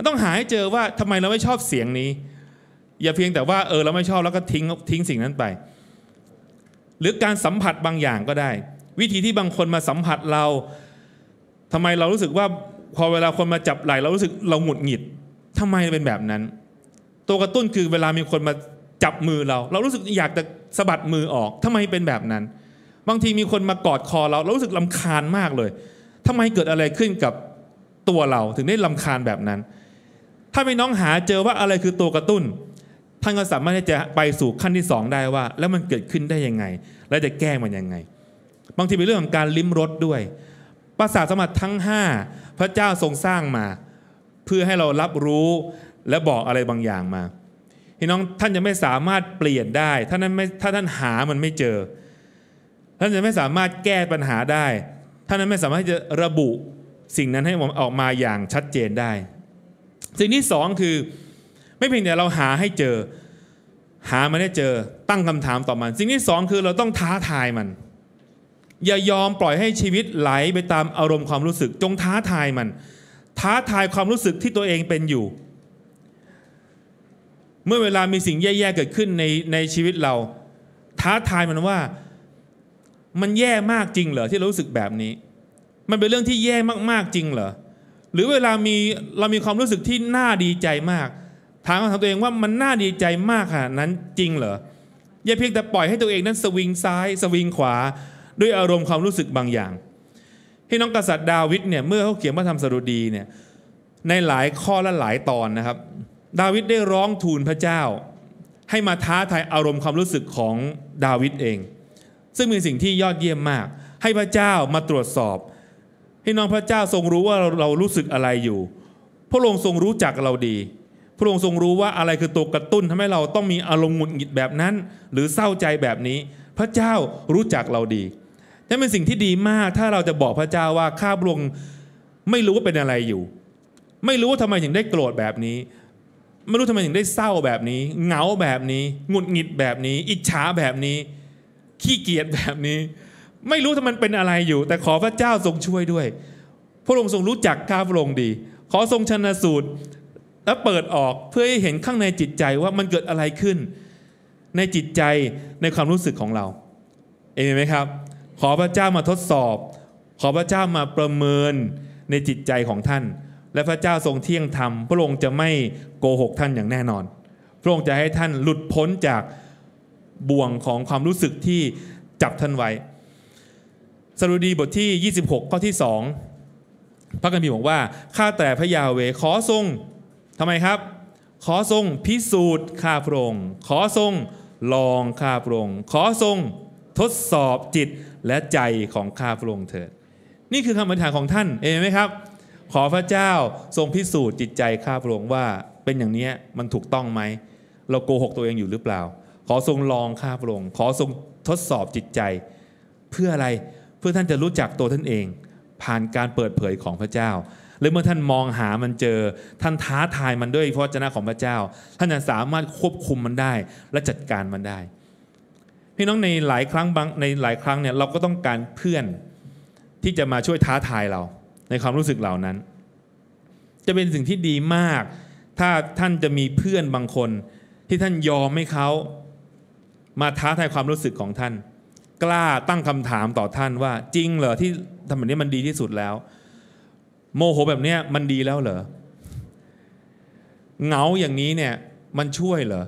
ต้องหาให้เจอว่าทำไมเราไม่ชอบเสียงนี้ อย่าเพียงแต่ว่า เออเราไม่ชอบแล้วก็ทิ้งทิ้งสิ่งนั้นไป หรือการสัมผัสบางอย่างก็ได้วิธีที่บางคนมาสัมผัสเรา ทำไมเรารู้สึกว่าพอเวลาคนมาจับไหล่ เรารู้สึกเราหงุดหงิด ทำไมเป็นแบบนั้นตัวกระตุ้นคือเวลามีคนมาจับมือเรา เรารู้สึกอยากจะสะบัดมือออก ทำไมเป็นแบบนั้น บางทีมีคนมากอดคอเราเรารู้สึกลาคาญมากเลย ทำไมเกิดอะไรขึ้นกับตัวเราถึงได้ลาคาญแบบนั้น ถ้าไม่น้องหาเจอว่าอะไรคือตัวกระตุ้นท่านก็สามารถที่จะไปสู่ขั้นที่2ได้ว่า แล้วมันเกิดขึ้นได้ยังไง และจะแก้มันยังไงบางทีเป็นเรื่องของการลิ้มรสด้วย ประสาทสมบัติทั้ง5พระเจ้าทรงสร้างมา เพื่อให้เรารับรู้และบอกอะไรบางอย่างมาพี่น้องท่านจะไม่สามารถเปลี่ยนได้ถ้านั้นไม่ถ้าท่านหามันไม่เจอ ท่านจะไม่สามารถแก้ปัญหาได้ท่านนั้นไม่สามารถจะระบุสิ่งนั้นให้ออกมาอย่างชัดเจนได้ สิ่งที่สองคือไม่เพียงแต่เราหาให้เจอหามันได้เจอตั้งคำถามต่อมัน สิ่งที่สองคือเราต้องท้าทายมันอย่ายอมปล่อยให้ชีวิตไหลไปตามอารมณ์ความรู้สึก จงท้าทายมัน ท้าทายความรู้สึกที่ตัวเองเป็นอยู่ เมื่อเวลามีสิ่งแย่ๆเกิดขึ้นในในชีวิตเรา ท้าทายมันว่ามันแย่มากจริงเหรอที่รรู้สึกแบบนี้ มันเป็นเรื่องที่แย่มากๆจริงเหรอ หรือเวลามีเรามีความรู้สึกที่น่าดีใจมากถามคำถามตัวเองว่ามันน่าดีใจมากขนาดนั้นจริงเหรออย่าเพียงแต่ปล่อยให้ตัวเองนั้นสวิงซ้าย สวิงขวาด้วยอารมณ์ความรู้สึกบางอย่างพี่น้องกษัตริย์ดาวิดเนี่ยเมื่อเขาเขียนพระธรรมสดุดีเนี่ยในหลายข้อและหลายตอนนะครับ ดาวิดได้ร้องทูลพระเจ้า ให้มาท้าทายอารมณ์ความรู้สึกของดาวิดเอง ซึ่งเป็นสิ่งที่ยอดเยี่ยมมาก ให้พระเจ้ามาตรวจสอบให้น้องพระเจ้าทรงรู้ว่าเรารู้สึกอะไรอยู่ พระองค์ทรงรู้จักเราดี พระองค์ทรงรู้ว่าอะไรคือตัวกระตุ้นทำให้เราต้องมีอารมณ์หงุดหงิดแบบนั้น หรือเศร้าใจแบบนี้ พระเจ้ารู้จักเราดีนั่นเป็นสิ่งที่ดีมากถ้าเราจะบอกพระเจ้าว่าข้าพระองค์ไม่รู้ว่าเป็นอะไรอยู่ ไม่รู้ว่าทำไมถึงได้โกรธแบบนี้ ไม่รู้ทำไมถึงได้เศร้าแบบนี้เหงาแบบนี้หงุดหงิดแบบนี้อิจฉาแบบนี้ ขี้เกียจแบบนี้ ไม่รู้ทำไมันเป็นอะไรอยู่ แต่ขอพระเจ้าทรงช่วยด้วย พระองค์ทรงรู้จักข้าพระองค์ดี ขอทรงชนะสูตร และเปิดออกเพื่อให้เห็นข้างในจิตใจว่ามันเกิดอะไรขึ้น ในจิตใจในความรู้สึกของเรา เองไหมครับขอพระเจ้ามาทดสอบ ขอพระเจ้ามาประเมินในจิตใจของท่าน และพระเจ้าทรงเที่ยงธรรมพระองค์จะไม่โกหกท่านอย่างแน่นอน พระองค์จะให้ท่านหลุดพ้นจากบ่วงของความรู้สึกที่จับท่านไว้สรุดีบทที่ 26 ข้อที่ 2 พระกัมพีบอกว่าข้าแต่พระยาเวขอทรงทำไมครับ ขอทรง พิสูจน์ข้าพระองค์ขอทรง ลองข้าพระองค์ขอทรงทดสอบจิตและใจของข้าพระองค์เถิด นี่คือคำอธิษฐานของท่านเองไหมครับ ขอพระเจ้าทรง พิสูจน์จิตใจข้าพระองค์ว่าเป็นอย่างนี้มันถูกต้องไหม เราโกหก ตัวเองอยู่หรือเปล่า ขอทรงลองข้าพระองค์ขอทรงทดสอบจิตใจ เพื่ออะไรเพื่อท่านจะรู้จักตัวท่านเอง ผ่านการเปิดเผยของพระเจ้าหรือเมื่อท่านมองหามันเจอท่านท้าทายมันด้วยพระเจ้าของพระเจ้า ท่านจะสามารถควบคุมมันได้และจัดการมันได้พี่น้องในหลายครั้งบางในหลายครั้งเนี่ย เราก็ต้องการเพื่อน ที่จะมาช่วยท้าทายเรา ในความรู้สึกเหล่านั้น จะเป็นสิ่งที่ดีมาก ถ้าท่านจะมีเพื่อนบางคน ที่ท่านยอมให้เขามาท้าทายความรู้สึกของท่าน กล้าตั้งคำถามต่อท่านว่าจริงเหรอที่ทำแบบนี้มันดีที่สุดแล้ว โมโหแบบนี้มันดีแล้วเหรอเหงาอย่างนี้เนี่ยมันช่วยเหรอ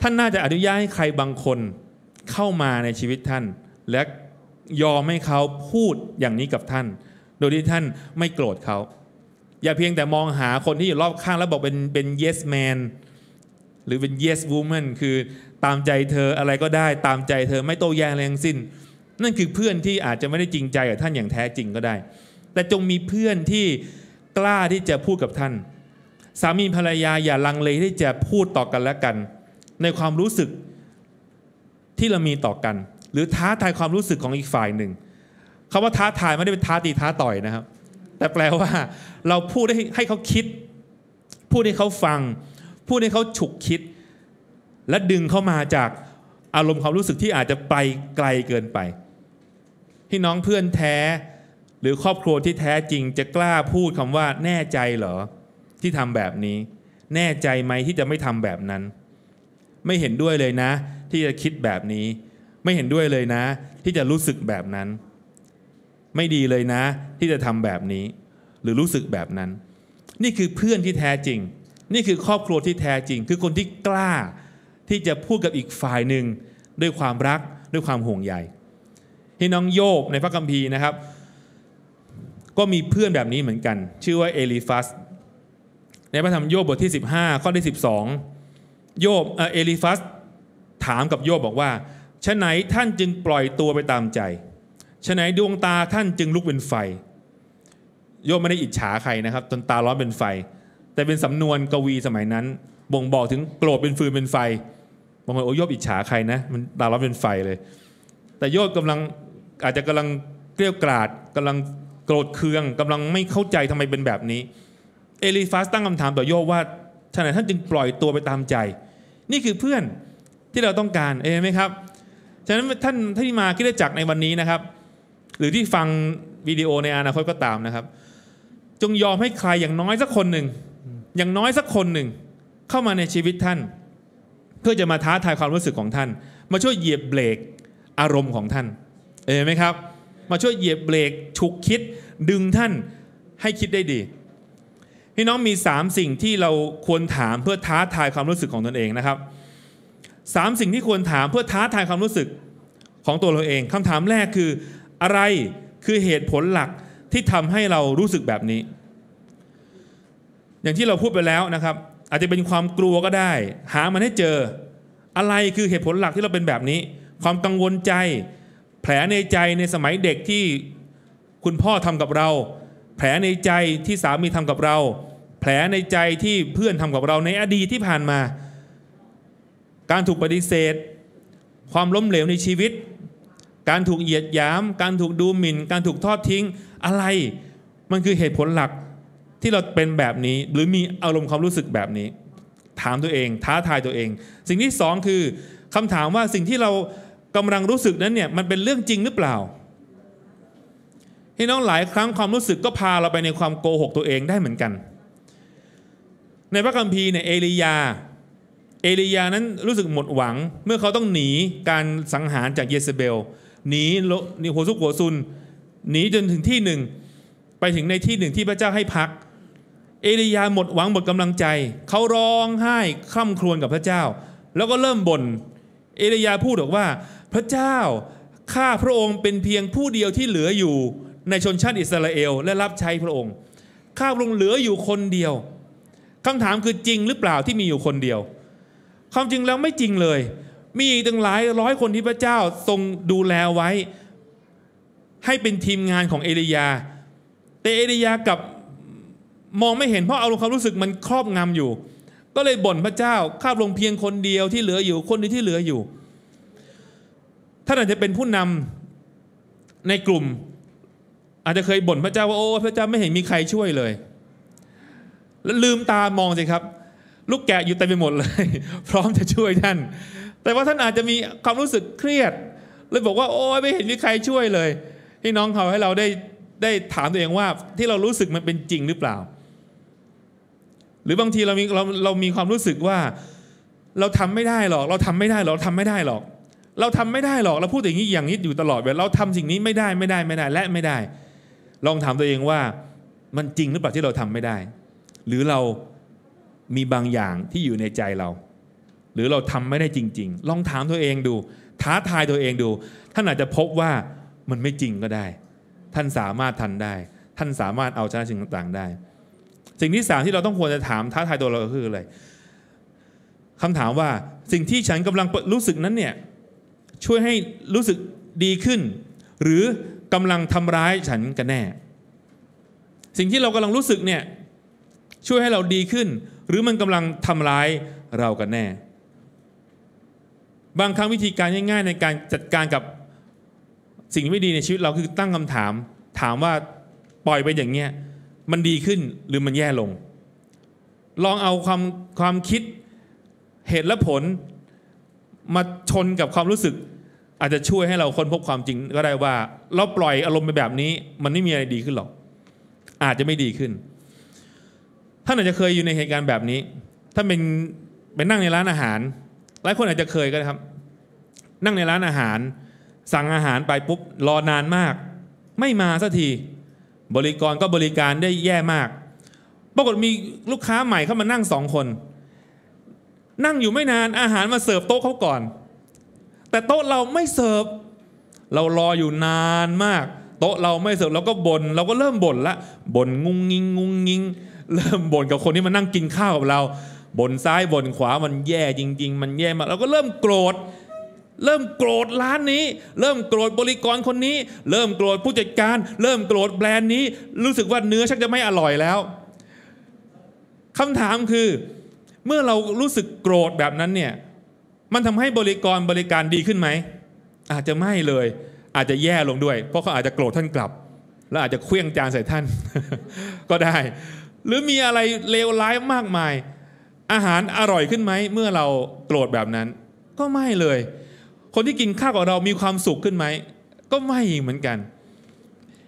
ท่านน่าจะอนุญาตให้ใครบางคนเข้ามาในชีวิตท่าน และยอมให้เขาพูดอย่างนี้กับท่าน โดยที่ท่านไม่โกรธเขา อย่าเพียงแต่มองหาคนที่อยู่รอบข้างแล้วบอกเป็นเป็น yes man หรือเป็น yes woman คือตามใจเธออะไรก็ได้ตามใจเธอไม่โต้แย้งอะไรทั้งสิ้น นั่นคือเพื่อนที่อาจจะไม่ได้จริงใจกับท่านอย่างแท้จริงก็ได้ แต่จงมีเพื่อนที่กล้าที่จะพูดกับท่าน สามีภรรยาอย่าลังเลที่จะพูดต่อกันและกัน ในความรู้สึกที่เรามีต่อกัน หรือท้าทายความรู้สึกของอีกฝ่ายหนึ่งคาว่าท้าทายไม่ได้เป็นท้าตีท้าต่อยนะครับ แต่แปลว่า เราพูดให้ให้เขาคิด พูดให้เขาฟัง พูดให้เขาฉุกคิด และดึงเข้ามาจากอารมณ์ความรู้สึกที่อาจจะไปไกลเกินไปพี่น้องเพื่อนแท้ หรือครอบครัวที่แท้จริงจะกล้าพูดคำว่า แน่ใจเหรอที่ทำแบบนี้ แน่ใจไหมที่จะไม่ทำแบบนั้น ไม่เห็นด้วยเลยนะที่จะคิดแบบนี้ไม่เห็นด้วยเลยนะที่จะรู้สึกแบบนั้น ไม่ดีเลยนะที่จะทำแบบนี้หรือรู้สึกแบบนั้น นี่คือเพื่อนที่แท้จริง นี่คือครอบครัวที่แท้จริง คือคนที่กล้าที่จะพูดกับอีกฝ่ายหนึ่งด้วยความรักด้วยความห่วงใยที่น้องโยบในพระคัมภีร์นะครับ ก็มีเพื่อนแบบนี้เหมือนกันชื่อว่าเอลิฟัสในพระธรรมโยบบทที่ 15 ข้อที่ 12 โยบเอลิฟัสถามกับโยบบอกว่าฉะไหนท่านจึงปล่อยตัวไปตามใจฉะไหนดวงตาท่านจึงลุกเป็นไฟ โยบไม่ได้อิจฉาใครนะครับจนตาร้อนเป็นไฟ แต่เป็นสำนวนกวีสมัยนั้น บ่งบอกถึงโกรธเป็นฟืนเป็นไฟบางคนโอ้ยโยบอิจฉาใครนะมันตาร้อนเป็นไฟเลย แต่โยบกำลังอาจจะกำลังเกลียวกราดกำลังโกรธเคือง กำลังไม่เข้าใจทำไมเป็นแบบนี้เอลิฟาสตั้งคำถามต่อโยบว่าฉะไหนท่านจึงปล่อยตัวไปตามใจ นี่คือเพื่อนที่เราต้องการ เอไหมครับ ฉะนั้นท่านที่มาคิดจักในวันนี้นะครับ หรือที่ฟังวิดีโอในอนาคตก็ตามนะครับ จงยอมให้ใครอย่างน้อยสักคนหนึ่ง อย่างน้อยสักคนหนึ่งเข้ามาในชีวิตท่าน เพื่อจะมาท้าทายความรู้สึกของท่าน มาช่วยเหยียบเบรกอารมณ์ของท่าน เอไหมครับ มาช่วยเหยียบเบรกฉุกคิด ดึงท่านให้คิดได้ดี พี่น้องมี 3 สิ่งที่เราควรถามเพื่อท้าทายความรู้สึกของตนเองนะครับสามสิ่งที่ควรถามเพื่อท้าทายความรู้สึกของตัวเราเองคำถามแรกคืออะไรคือเหตุผลหลักที่ทำให้เรารู้สึกแบบนี้ อย่างที่เราพูดไปแล้วนะครับ อาจจะเป็นความกลัวก็ได้ หามันให้เจอ อะไรคือเหตุผลหลักที่เราเป็นแบบนี้ ความกังวลใจ แผลในใจในสมัยเด็กที่คุณพ่อทำกับเรา แผลในใจที่สามีทำกับเรา แผลในใจที่เพื่อนทำกับเราในอดีตที่ผ่านมาการถูกปฏิเสธ ความล้มเหลวในชีวิต การถูกเหยียดหยาม การถูกดูหมิ่น การถูกทอดทิ้งอะไร มันคือเหตุผลหลักที่เราเป็นแบบนี้หรือมีอารมณ์ความรู้สึกแบบนี้ ถามตัวเอง ท้าทายตัวเอง สิ่งที่สองคือคำถามว่าสิ่งที่เรากำลังรู้สึกนั้นเนี่ย มันเป็นเรื่องจริงหรือเปล่าที่น้องหลายครั้งความรู้สึกก็พาเราไปในความโกหกตัวเองได้เหมือนกัน ในพระคัมภีร์เนี่ยเอลียาเอลียานั้นรู้สึกหมดหวังเมื่อเขาต้องหนีการสังหารจากเยซเบลหนีหนีหัวซุก หัวซุนหนีจนถึงที่หนึ่ง ไปถึงในที่หนึ่งที่พระเจ้าให้พัก เอลียาหมดหวัง หมดกำลังใจ เขาร้องไห้คร่ำครวญกับพระเจ้า แล้วก็เริ่มบน่นเอลียาพูดบอกว่า พระเจ้าข้าพระองค์เป็นเพียงผู้เดียวที่เหลืออยู่ในชนชาติอิสราเอลและรับใช้พระองค์ ข้าพระองค์เหลืออยู่คนเดียวคำถามคือจริงหรือเปล่าที่มีอยู่คนเดียวความจริงแล้วไม่จริงเลย มีอีกตั้งหลายร้อยคนที่พระเจ้าทรงดูแลไว้ ให้เป็นทีมงานของเอลียา แต่เอลียากับมองไม่เห็นเพราะอารมณ์ความรู้สึกมันครอบงำอยู่ ก็เลยบ่นพระเจ้าข้าลงเพียงคนเดียวที่เหลืออยู่คนนี้ที่เหลืออยู่ ท่านอาจจะเป็นผู้นำในกลุ่ม อาจจะเคยบ่นพระเจ้าว่าโอ้พระเจ้าไม่เห็นมีใครช่วยเลยแล้วลืมตามองสิครับลูกแกะอยู่เต็มไปหมดเลย พร้อมจะช่วยท่าน แต่ว่าท่านอาจจะมีความรู้สึกเครียดเลยบอกว่าโอ้ยไม่เห็นมีใครช่วยเลยพี่น้องเขาให้เราได้ได้ถามตัวเองว่า ที่เรารู้สึกมันเป็นจริงหรือเปล่า หรือบางทีเรามีเราเรามีความรู้สึกว่า เราทำไม่ได้หรอก เราทำไม่ได้หรอกทำไม่ได้หรอก เราทำไม่ได้หรอก เราพูดอย่างนี้อย่างนี้อยู่ตลอดเวลาเราทำสิ่งนี้ไม่ได้ไม่ได้ไม่ได้และไม่ได้ ลองถามตัวเองว่า มันจริงหรือเปล่าที่เราทำไม่ได้ หรือเรามีบางอย่างที่อยู่ในใจเรา หรือเราทำไม่ได้จริงๆ ลองถามตัวเองดู ท้าทายตัวเองดู ท่านอาจจะพบว่ามันไม่จริงก็ได้ ท่านสามารถทันได้ ท่านสามารถเอาชนะสิ่งต่างๆได้ สิ่งที่สามที่เราต้องควรจะถาม ท้าทายตัวเราคืออะไรคำถามว่าสิ่งที่ฉันกำลังรู้สึกนั้นเนี่ยช่วยให้รู้สึกดีขึ้น หรือกำลังทำร้ายฉันกันแน่ สิ่งที่เรากำลังรู้สึกเนี่ยช่วยให้เราดีขึ้นหรือมันกำลังทำร้ายเรากันแน่ บางครั้งวิธีการง่ายๆ ในการจัดการกับสิ่งไม่ดีในชีวิตเราคือตั้งคำถาม ถามว่าปล่อยไปอย่างเงี้ย มันดีขึ้นหรือมันแย่ลง ลองเอาความความคิดเหตุและผลมาชนกับความรู้สึก อาจจะช่วยให้เราค้นพบความจริงก็ได้ว่าเราปล่อยอารมณ์ไปแบบนี้ มันไม่มีอะไรดีขึ้นหรอกอาจจะไม่ดีขึ้นท่านอาจจะเคยอยู่ในเหตุการณ์แบบนี้ท่านเป็นไปนั่งในร้านอาหาร หลายคนอาจจะเคยก็ได้ครับ นั่งในร้านอาหาร สั่งอาหารไปปุ๊บรอนานมาก ไม่มาสักทีบริกรก็บริการได้แย่มาก ปรากฏมีลูกค้าใหม่เข้ามานั่งสองคน นั่งอยู่ไม่นานอาหารมาเสิร์ฟโต๊ะเขาก่อน แต่โต๊ะเราไม่เสิร์ฟ เรารออยู่นานมาก โต๊ะเราไม่เสิร์ฟเราก็บน่นเราก็เริ่มบ่นละบ่นงุงงิง งุงงิงงเริ่มบ่นกับคนที่มานั่งกินข้าวกับเราบ่นซ้ายบ่นขวามันแย่จริง ๆ มันแย่มากเราก็เริ่มโกรธเริ่มโกรธร้านนี้ เริ่มโกรธบริกรคนนี้ เริ่มโกรธผู้จัดการ เริ่มโกรธแบรนด์นี้ รู้สึกว่าเนื้อชักจะไม่อร่อยแล้วคำถามคือ เมื่อเรารู้สึกโกรธแบบนั้นเนี่ย มันทำให้บริกรบริการดีขึ้นไหมอาจจะไม่เลย อาจจะแย่ลงด้วย เพราะเขาอาจจะโกรธท่านกลับ แล้วอาจจะเคลื่องจานใส่ท่าน ก็ได้หรือมีอะไรเลวร้ายมากมาย อาหารอร่อยขึ้นไหมเมื่อเราโกรธแบบนั้น ก็ไม่เลย คนที่กินข้าวกับเรามีความสุขขึ้นไหมก็ไม่เหมือนกัน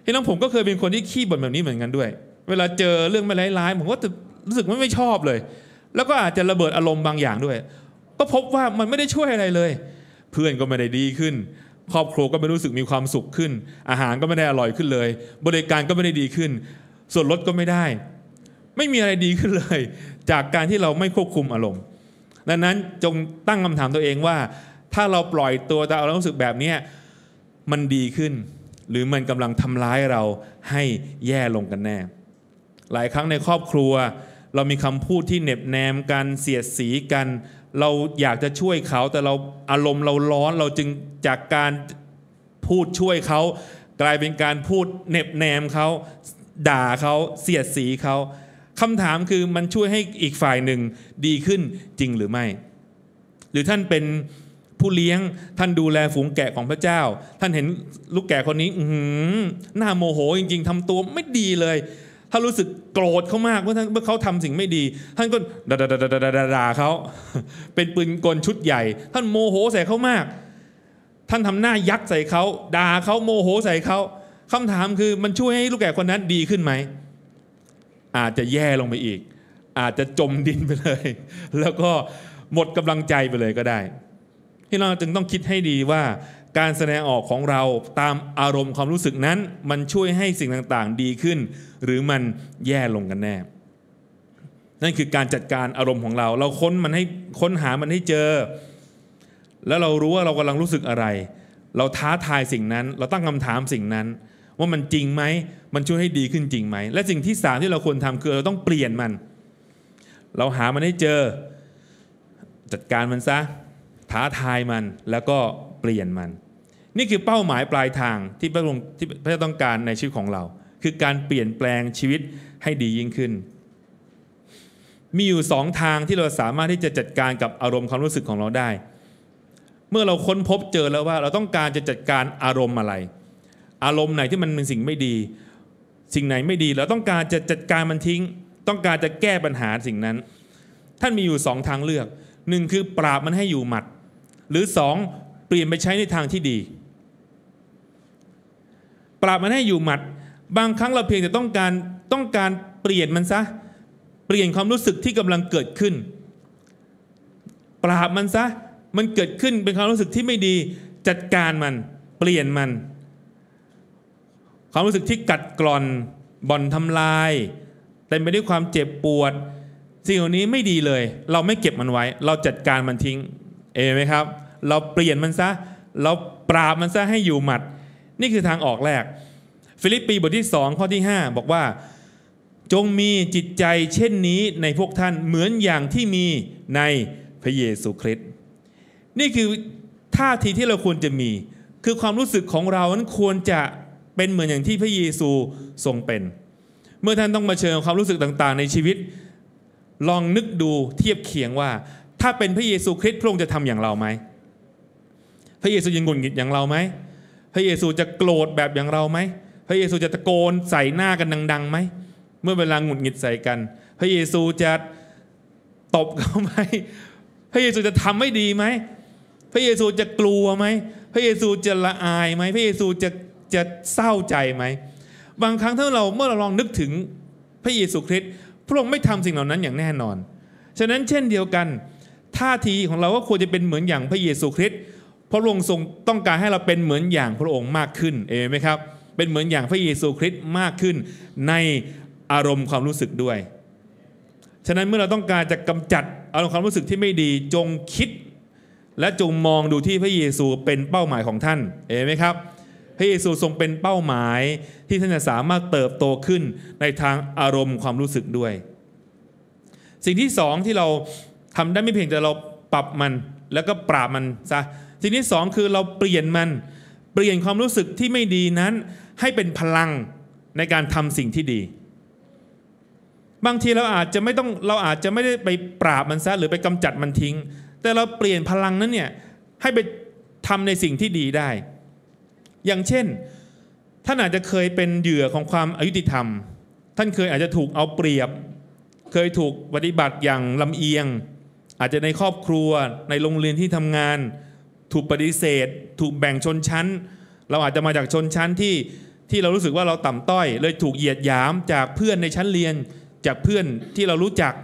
เห็นน้องผมก็เคยเป็นคนที่ขี้บ่นแบบนี้เหมือนกันด้วย เวลาเจอเรื่องไม่ร้ายๆ ผมก็รู้สึก่ไม่ชอบเลย แล้วก็อาจจะระเบิดอารมณ์บางอย่างด้วย ก็พบว่ามันไม่ได้ช่วยอะไรเลย เพื่อนก็ไม่ได้ดีขึ้น ครอบครัวก็ไม่รู้สึกมีความสุขขึ้น อาหารก็ไม่ได้อร่อยขึ้นเลย บริการก็ไม่ได้ดีขึ้น ส่วนลดก็ไม่ได้ไม่มีอะไรดีขึ้นเลย จากการที่เราไม่ควบคุมอารมณ์ ดังนั้นจงตั้งคำถามตัวเองว่า ถ้าเราปล่อยตัวตามรารมรู้สึกแบบนี้มันดีขึ้น หรือมันกำลังทำร้ายเราให้แย่ลงกันแน่ หลายครั้งในครอบครัว เรามีคำพูดที่เน็บแนมกันเสียดสีกัน เราอยากจะช่วยเขาแต่เราอารมณ์เราร้อนเราจึงจากการพูดช่วยเขากลายเป็นการพูดเน็บแนมเขาด่าเขาเสียดสีเขาคำถามคือมันช่วยให้อีกฝ่ายหนึ่งดีขึ้นจริงหรือไม่ หรือท่านเป็นผู้เลี้ยงท่านดูแลฝูงแกะของพระเจ้า ท่านเห็นลูกแกะคนนี้หืหน้าโมโหจริงๆทำตัวไม่ดีเลยถ้ารู้สึกโกรธเขามากเมื่อท่านเมื่อเขาทำสิ่งไม่ดี ท่านก็ด่าด่าด่าด่าด่าเขาเป็นปืนกลชุดใหญ่ ท่านโมโหใส่เขามาก ท่านทำหน้ายักษ์ใส่เขาด่าเขาโมโหใส่เขาคำถามคือมันช่วยให้ลูกแกะคนนั้นดีขึ้นไหมอาจจะแย่ลงไปอีก อาจจะจมดินไปเลย แล้วก็หมดกำลังใจไปเลยก็ได้ที่เราจึงต้องคิดให้ดีว่า การแสดงออกของเราตามอารมณ์ความรู้สึกนั้น มันช่วยให้สิ่งต่างๆดีขึ้น หรือมันแย่ลงกันแน่ นั่นคือการจัดการอารมณ์ของเรา เราค้นมันให้ค้นหามันให้เจอ แล้วเรารู้ว่าเรากำลังรู้สึกอะไร เราท้าทายสิ่งนั้น เราตั้งคำถามสิ่งนั้นว่ามันจริงไหม มันช่วยให้ดีขึ้นจริงไหม และสิ่งที่สามที่เราควรทำคือเราต้องเปลี่ยนมัน เราหามันให้เจอ จัดการมันซะท้าทายมันแล้วก็เปลี่ยนมัน นี่คือเป้าหมายปลายทางที่พระองค์ที่พระเจ้าต้องการในชีวิตของเรา คือการเปลี่ยนแปลงชีวิตให้ดียิ่งขึ้น มีอยู่สองทางที่เราสามารถที่จะจัดการกับอารมณ์ความรู้สึกของเราได้ เมื่อเราค้นพบเจอแล้วว่า เราต้องการจะจัดการอารมณ์อะไรอารมณ์ไหนที่มันเป็นสิ่งไม่ดี สิ่งไหนไม่ดีเราต้องการจะจัดการมันทิ้ง ต้องการจะแก้ปัญหาสิ่งนั้น ท่านมีอยู่สองทางเลือกหนึ่งคือปราบมันให้อยู่หมัด หรือสองเปลี่ยนไปใช้ในทางที่ดี ปราบมันให้อยู่หมัด บางครั้งเราเพียงแต่ต้องการต้องการเปลี่ยนมันซะ เปลี่ยนความรู้สึกที่กำลังเกิดขึ้น ปราบมันซะมันเกิดขึ้นเป็นความรู้สึกที่ไม่ดี จัดการมันเปลี่ยนมันความรู้สึกที่กัดกร่อนบ่อนทำลายเต็มไปด้วยความเจ็บปวด สิ่งเหล่านี้ไม่ดีเลย เราไม่เก็บมันไว้ เราจัดการมันทิ้ง เองไหมครับ เราเปลี่ยนมันซะเราปราบมันซะให้อยู่หมัด นี่คือทางออกแรก ฟิลิปปีบทที่2ข้อที่5บอกว่า จงมีจิตใจเช่นนี้ในพวกท่านเหมือนอย่างที่มีในพระเยซูคริสต์นี่คือท่าทีที่เราควรจะมี คือความรู้สึกของเรานั้นควรจะเป็นเหมือนอย่างที่พระเยซูทรงเป็น เมื่อท่านต้องมาเชิญความรู้สึกต่าง ๆ ในชีวิต ลองนึกดูเทียบเคียงว่า ถ้าเป็นพระเยซูคริสต์พระองค์จะทำอย่างเราไหม พระเยซูยังหงุดหงิดอย่างเราไหมพระเยซูจะโกรธแบบอย่างเราไหม พระเยซูจะตะโกนใส่หน้ากันดังๆไหม เมื่อเวลาหงุดหงิดใส่กัน พระเยซูจะตบเขาไหม พระเยซูจะทำไม่ดีไหม พระเยซูจะกลัวไหม พระเยซูจะละอายไหม พระเยซูจะจะเศร้าใจไหมบางครั้งถ้าเราเมื่อเราลองนึกถึงพระเยซูคริสต์พระองค์ไม่ทำสิ่งเหล่านั้นอย่างแน่นอนฉะนั้นเช่นเดียวกัน ท่าทีของเราก็ควรจะเป็นเหมือนอย่างพระเยซูคริสต์พระองค์ทรงต้องการให้เราเป็นเหมือนอย่างพระองค์มากขึ้นเอไหมครับเป็นเหมือนอย่างพระเยซูคริสต์มากขึ้นในอารมณ์ความรู้สึกด้วย ฉะนั้นเมื่อเราต้องการจะกำจัดอารมณ์ความรู้สึกที่ไม่ดีจงคิดและจงมองดูที่พระเยซูเป็นเป้าหมายของท่านเอไหมครับพระเยซูทรงเป็นเป้าหมายที่ท่านจะสามารถเติบโตขึ้นในทางอารมณ์ความรู้สึกด้วย สิ่งที่สองที่เราทำได้ไม่เพียงแต่เราปรับมันแล้วก็ปราบมันซะสิ่งที่สองคือเราเปลี่ยนมันเปลี่ยนความรู้สึกที่ไม่ดีนั้น ให้เป็นพลังในการทำสิ่งที่ดี บางทีเราอาจจะไม่ต้องเราอาจจะไม่ได้ไปปราบมันซะหรือไปกำจัดมันทิ้ง แต่เราเปลี่ยนพลังนั้นเนี่ยให้ไปทำในสิ่งที่ดีได้อย่างเช่นท่านอาจจะเคยเป็นเหยื่อของความอายุติธรรม ท่านเคยอาจจะถูกเอาเปรียบ เคยถูกปฏิบัติอย่างลำเอียง อาจจะในครอบครัวในโรงเรียนที่ทำงาน ถูกปฏิเสธ ถูกแบ่งชนชั้น เราอาจจะมาจากชนชั้นที่ที่เรารู้สึกว่าเราต่ำต้อย เลยถูกเหยียดหยามจากเพื่อนในชั้นเรียน จากเพื่อนที่เรารู้จัก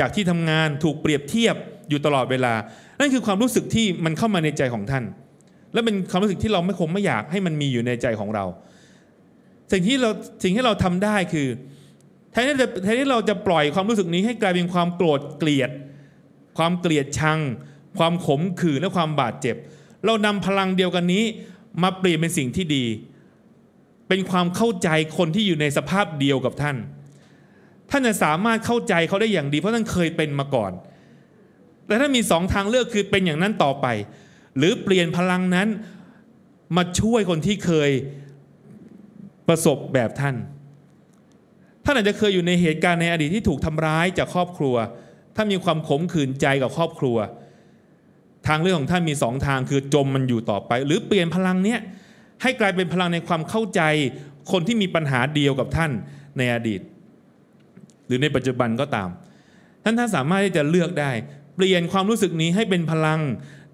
จากที่ทำงานถูกเปรียบเทียบอยู่ตลอดเวลา นั่นคือความรู้สึกที่มันเข้ามาในใจของท่านและเป็นความรู้สึกที่เราไม่คงไม่อยากให้มันมีอยู่ในใจของเรา สิ่งที่เราสิ่งที่เราทำได้คือแทนที่จะแทนที่เราจะปล่อยความรู้สึกนี้ ให้กลายเป็นความโกรธเกลียด ความเกลียดชัง ความขมขื่นและความบาดเจ็บ เรานำพลังเดียวกันนี้ มาเปลี่ยนเป็นสิ่งที่ดี เป็นความเข้าใจคนที่อยู่ในสภาพเดียวกับท่าน ท่านจะสามารถเข้าใจเขาได้อย่างดี เพราะท่านเคยเป็นมาก่อน แต่ถ้ามีสองทางเลือกคือเป็นอย่างนั้นต่อไปหรือเปลี่ยนพลังนั้นมาช่วยคนที่เคยประสบแบบท่าน ท่านอาจจะเคยอยู่ในเหตุการณ์ในอดีตที่ถูกทำร้ายจากครอบครัวท่านมีความขมขื่นใจกับครอบครัว ทางเรื่องของท่านมีสองทางคือจมมันอยู่ต่อไป หรือเปลี่ยนพลังเนี้ยให้กลายเป็นพลังในความเข้าใจคนที่มีปัญหาเดียวกับท่านในอดีต หรือในปัจจุบันก็ตาม ท่านท่านสามารถที่จะเลือกได้ เปลี่ยนความรู้สึกนี้ให้เป็นพลัง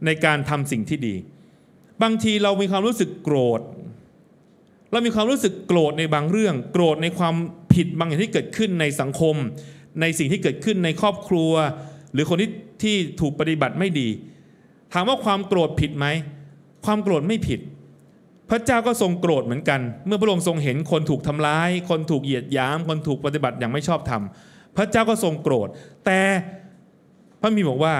ในการทำสิ่งที่ดี บางทีเรามีความรู้สึกโกรธ เรามีความรู้สึกโกรธในบางเรื่อง โกรธในความผิดบางอย่างที่เกิดขึ้นในสังคม ในสิ่งที่เกิดขึ้นในครอบครัว หรือคนที่ที่ถูกปฏิบัติไม่ดี ถามว่าความโกรธผิดไหม ความโกรธไม่ผิด พระเจ้าก็ทรงโกรธเหมือนกัน เมื่อพระองค์ทรงเห็นคนถูกทำร้าย คนถูกเหยียดหยาม คนถูกปฏิบัติอย่างไม่ชอบธรรมพระเจ้าก็ทรงโกรธ แต่พระมีบอกว่า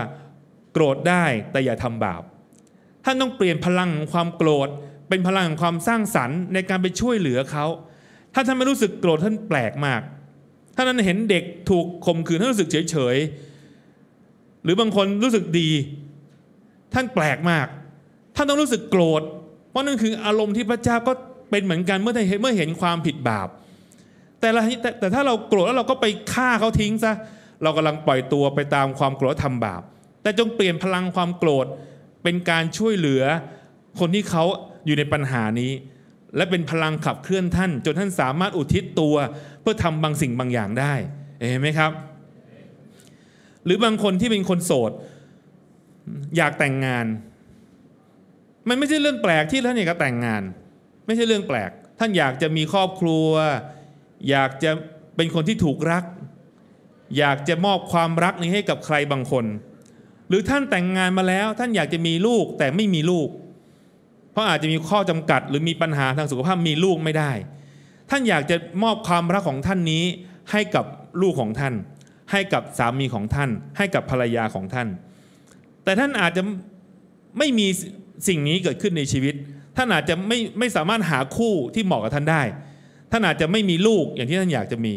โกรธได้แต่อย่าทำบาป ท่านต้องเปลี่ยนพลังของความโกรธ เป็นพลังของความสร้างสรรค์ในการไปช่วยเหลือเขาถ้าท่านไม่รู้สึกโกรธท่านแปลกมาก ท่านนั้นเห็นเด็กถูกข่มขืนท่านรู้สึกเฉยเฉย หรือบางคนรู้สึกดี ท่านแปลกมาก ท่านต้องรู้สึกโกรธ เพราะนั่นคืออารมณ์ที่พระเจ้าก็เป็นเหมือนกันเมื่อเมื่อเห็นความผิดบาป แต่ละแต่ถ้าเราโกรธแล้วเราก็ไปฆ่าเขาทิ้งซะ เรากำลังปล่อยตัวไปตามความโกรธทำบาปแต่จงเปลี่ยนพลังความโกรธเป็นการช่วยเหลือคนที่เขาอยู่ในปัญหานี้ และเป็นพลังขับเคลื่อนท่านจนท่านสามารถอุทิศตัวเพื่อทำบางสิ่งบางอย่างได้เห็นไหมครับ หรือบางคนที่เป็นคนโสด อยากแต่งงาน มันไม่ใช่เรื่องแปลกที่ท่านอยากจะแต่งงาน ไม่ใช่เรื่องแปลก ท่านอยากจะมีครอบครัว อยากจะเป็นคนที่ถูกรัก อยากจะมอบความรักนี้ให้กับใครบางคนหรือท่านแต่งงานมาแล้วท่านอยากจะมีลูกแต่ไม่มีลูก เพราะอาจจะมีข้อจำกัด หรือมีปัญหา ทางสุขภาพมีลูกไม่ได้ ท่านอยากจะมอบความรักของท่านนี้ให้กับลูกของท่าน ให้กับสามีของท่าน ให้กับภรรยาของท่าน แต่ท่านอาจจะไม่มีสิ่งนี้เกิดขึ้นในชีวิตท่านอาจจะไม่ไม่สามารถหาคู่ที่เหมาะกับท่านได้ท่านอาจจะไม่มีลูกอย่างที่ท่านอยากจะมี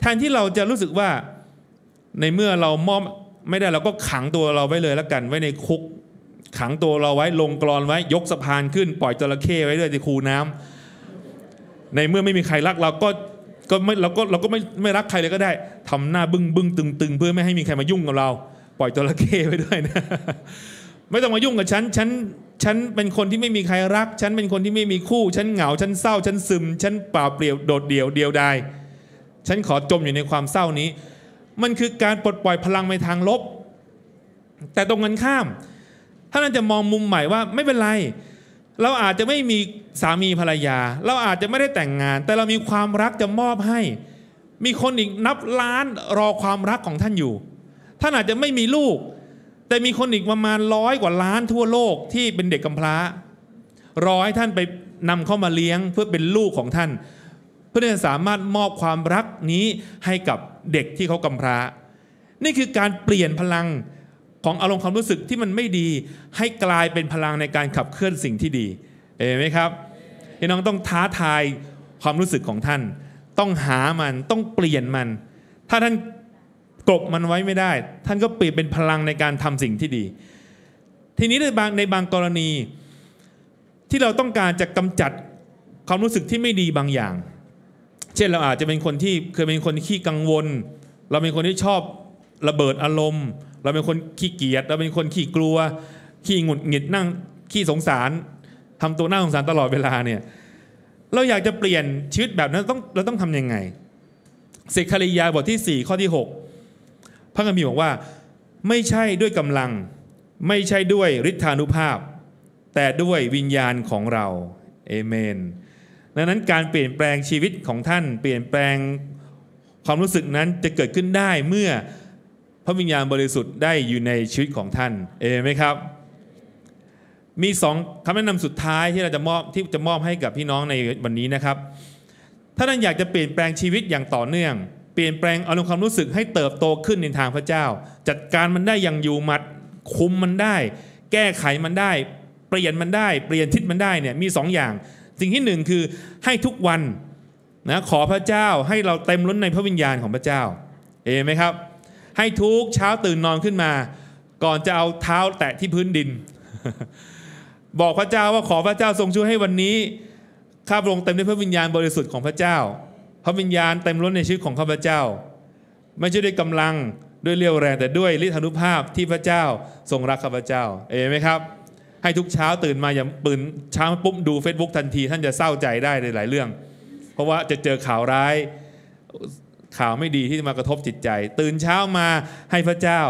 แทนที่เราจะรู้สึกว่าในเมื่อเรามอบไม่ได้เราก็ขังตัวเราไว้เลยแล้วกัน ไว้ในคุก ขังตัวเราไว้ลงกรอนไว้ ยกสะพานขึ้น ปล่อยจระเข้ไว้เวยในคูน้ำ ในเมื่อไม่มีใครรัก เราก็ก็ไม่เราก็เราก็ไม่ไม่รักใครเลยก็ได้ ทำหน้าบึ้งบึ้งตึงตึงเพื่อไม่ให้มีใครมายุ่งกับเรา ปล่อยจระเข้ไว้ด้วยนะไม่ต้องมายุ่งกับฉันฉัน ฉันเป็นคนที่ไม่มีใครรัก ฉันเป็นคนที่ไม่มีคู่ ฉันเหงาฉันเศร้าฉันซึม ฉันเปล่าเปลี่ยวโดดเดี่ยวเดียวดายฉันขอจมอยู่ในความเศร้านี้มันคือการปลดปล่อยพลังในทางลบ แต่ตรงกันข้ามท่านอาจจะมองมุมใหม่ว่าไม่เป็นไร เราอาจจะไม่มีสามีภรรยา เราอาจจะไม่ได้แต่งงาน แต่เรามีความรักจะมอบให้ มีคนอีกนับล้านรอความรักของท่านอยู่ ท่านอาจจะไม่มีลูก แต่มีคนอีกประมาณร้อยกว่าล้านทั่วโลก ที่เป็นเด็กกำพร้ารอให้ท่านไปนำเข้ามาเลี้ยงเพื่อเป็นลูกของท่านเพื่อที่จะสามารถมอบความรักนี้ให้กับเด็กที่เขากำพร้า นี่คือการเปลี่ยนพลังของอารมณ์ความรู้สึกที่มันไม่ดี ให้กลายเป็นพลังในการขับเคลื่อนสิ่งที่ดีเห็นไหมครับพี่น้องต้องท้าทายความรู้สึกของท่าน ต้องหามันต้องเปลี่ยนมัน ถ้าท่านกบมันไว้ไม่ได้ ท่านก็เปลี่ยนเป็นพลังในการทำสิ่งที่ดี ทีนี้ในบางในบางกรณี ที่เราต้องการจะกำจัดความรู้สึกที่ไม่ดีบางอย่างเช่น เราอาจจะเป็นคนที่เคยเป็นคนขี้กังวล เราเป็นคนที่ชอบระเบิดอารมณ์ เราเป็นคนขี้เกียจเราเป็นคนขี้กลัว ขี้หงุดหงิดนั่งขี้สงสารทำตัวน่าสงสารตลอดเวลาเนี่ย เราอยากจะเปลี่ยนชีวิตแบบนั้นต้องเราต้องทํำยังไงสิคาริยาบทที่4ข้อที่6 พระคัมภีร์บอกว่าไม่ใช่ด้วยกำลัง ไม่ใช่ด้วยฤทธานุภาพ แต่ด้วยวิญญาณของเราเอเมนดังนั้นการเปลี่ยนแปลงชีวิตของท่าน เปลี่ยนแปลงความรู้สึกนั้นจะเกิดขึ้นได้เมื่อพระวิญญาณบริสุทธิ์ได้อยู่ในชีวิตของท่าน เอไหมครับ มีสองคำแนะนำสุดท้ายที่เราจะมอบที่จะมอบให้กับพี่น้องในวันนี้นะครับ ถ้าท่านอยากจะเปลี่ยนแปลงชีวิตอย่างต่อเนื่อง เปลี่ยนแปลงอารมณ์ความรู้สึกให้เติบโตขึ้นในทางพระเจ้า จัดการมันได้อย่างอยู่มัดคุมมันได้ แก้ไขมันได้ เปลี่ยนมันได้เปลี่ยนทิศมันได้เนี่ยมี2ออย่างสิ่งที่หนึ่งคือให้ทุกวันนะขอพระเจ้าให้เราเต็มล้นในพระวิญญาณของพระเจ้า เอไหมครับ ให้ทุกเช้าตื่นนอนขึ้นมา ก่อนจะเอาเท้าแตะที่พื้นดิน บอกพระเจ้าว่าขอพระเจ้าทรงช่วยให้วันนี้ ข้าพระองค์เต็มด้วยพระวิญญาณบริสุทธิ์ของพระเจ้า พระวิญญาณเต็มล้นในชีวิตของข้าพระเจ้าไม่ใช่ด้วยกำลังด้วยเรี่ยวแรงแต่ด้วยฤทธานุภาพที่พระเจ้าทรงรักข้าพระเจ้า เอไหมครับให้ทุกเช้าตื่นมาอย่าปืนเช้าปุ๊บดู Facebook ทันทีท่านจะเศร้าใจได้ในหลายเรื่อง เพราะว่าจะเจอข่าวร้ายข่าวไม่ดีที่มากระทบจิตใจ ตื่นเช้ามาให้พระเจ้า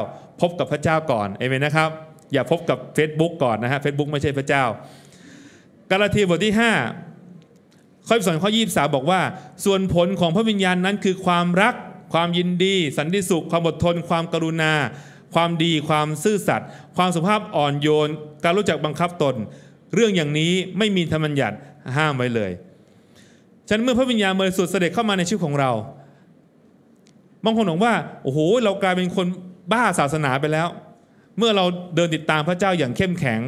พบกับพระเจ้าก่อนเอเมนนะครับอย่าพบกับ Facebook ก่อนนะฮะเฟซบุ๊กไม่ใช่พระเจ้า กาลาเทียบทที่5ข้อสอนข้อยี่สาบอกว่า ส่วนผลของพระวิญญาณนั้นคือความรักความยินดี สันติสุขความอดทน ความกรุณา ความดีความซื่อสัตย์ความสุภาพอ่อนโยนการรู้จักบังคับตน เรื่องอย่างนี้ไม่มีธรรมัญญัติห้ามไว้เลยฉันเมื่อพระวิญญาณบริสุทธิ์เสด็จเข้ามาในชีวิตของเราบางคนบอกว่าโอ้โหเรากลายเป็นคนบ้าศาสนาไปแล้ว เมื่อเราเดินติดตามพระเจ้าอย่างเข้มแข็ง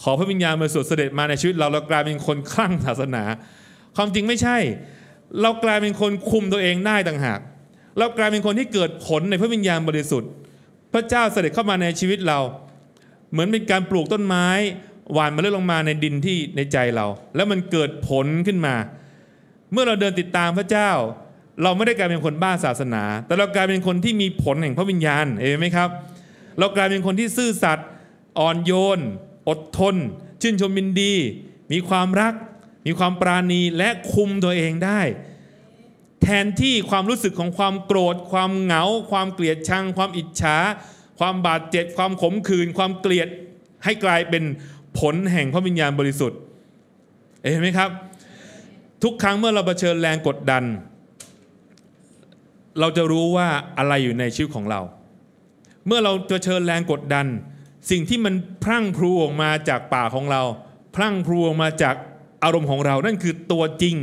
ขอพระวิญญาณบริสุทธิ์เสด็จมาในชีวิตเราเรากลายเป็นคนคลั่งศาสนา ความจริงไม่ใช่ เรากลายเป็นคนคุมตัวเองได้ต่างหาก เรากลายเป็นคนที่เกิดผลในพระวิญญาณบริสุทธิ์ พระเจ้าเสด็จเข้ามาในชีวิตเราเหมือนเป็นการปลูกต้นไม้หว่านมาเื่อยลงมาในดินที่ในใจเรา แล้วมันเกิดผลขึ้นมา เมื่อเราเดินติดตามพระเจ้า เราไม่ได้กลายเป็นคนบ้าศาสนา แต่เรากลายเป็นคนที่มีผลแห่งพระวิญญาณเห็นไหมครับ เรา กลายเป็นคนที่ซื่อสัตย์อ่อนโยนอดทน ชื่นชมบินดี มีความรัก มีความปราณีและคุมตัวเองได้ แทนที่ความรู้สึกของความโกรธ ความเหงา ความเกลียดชังความอิจฉาความบาดเจ็บความขมขื่นความเกลียดให้กลายเป็นผลแห่งพระวิญญาณบริสุทธิ์ เห็นไหมครับ ทุกครั้งเมื่อเราเผชิญแรงกดดัน เราจะรู้ว่าอะไรอยู่ในชีวิตของเรา เมื่อเราเผชิญแรงกดดัน สิ่งที่มันพรั่งพรูออกมาจากปากของเรา พรั่งพรูออกมาจากอารมณ์ของเรา นั่นคือตัวจริง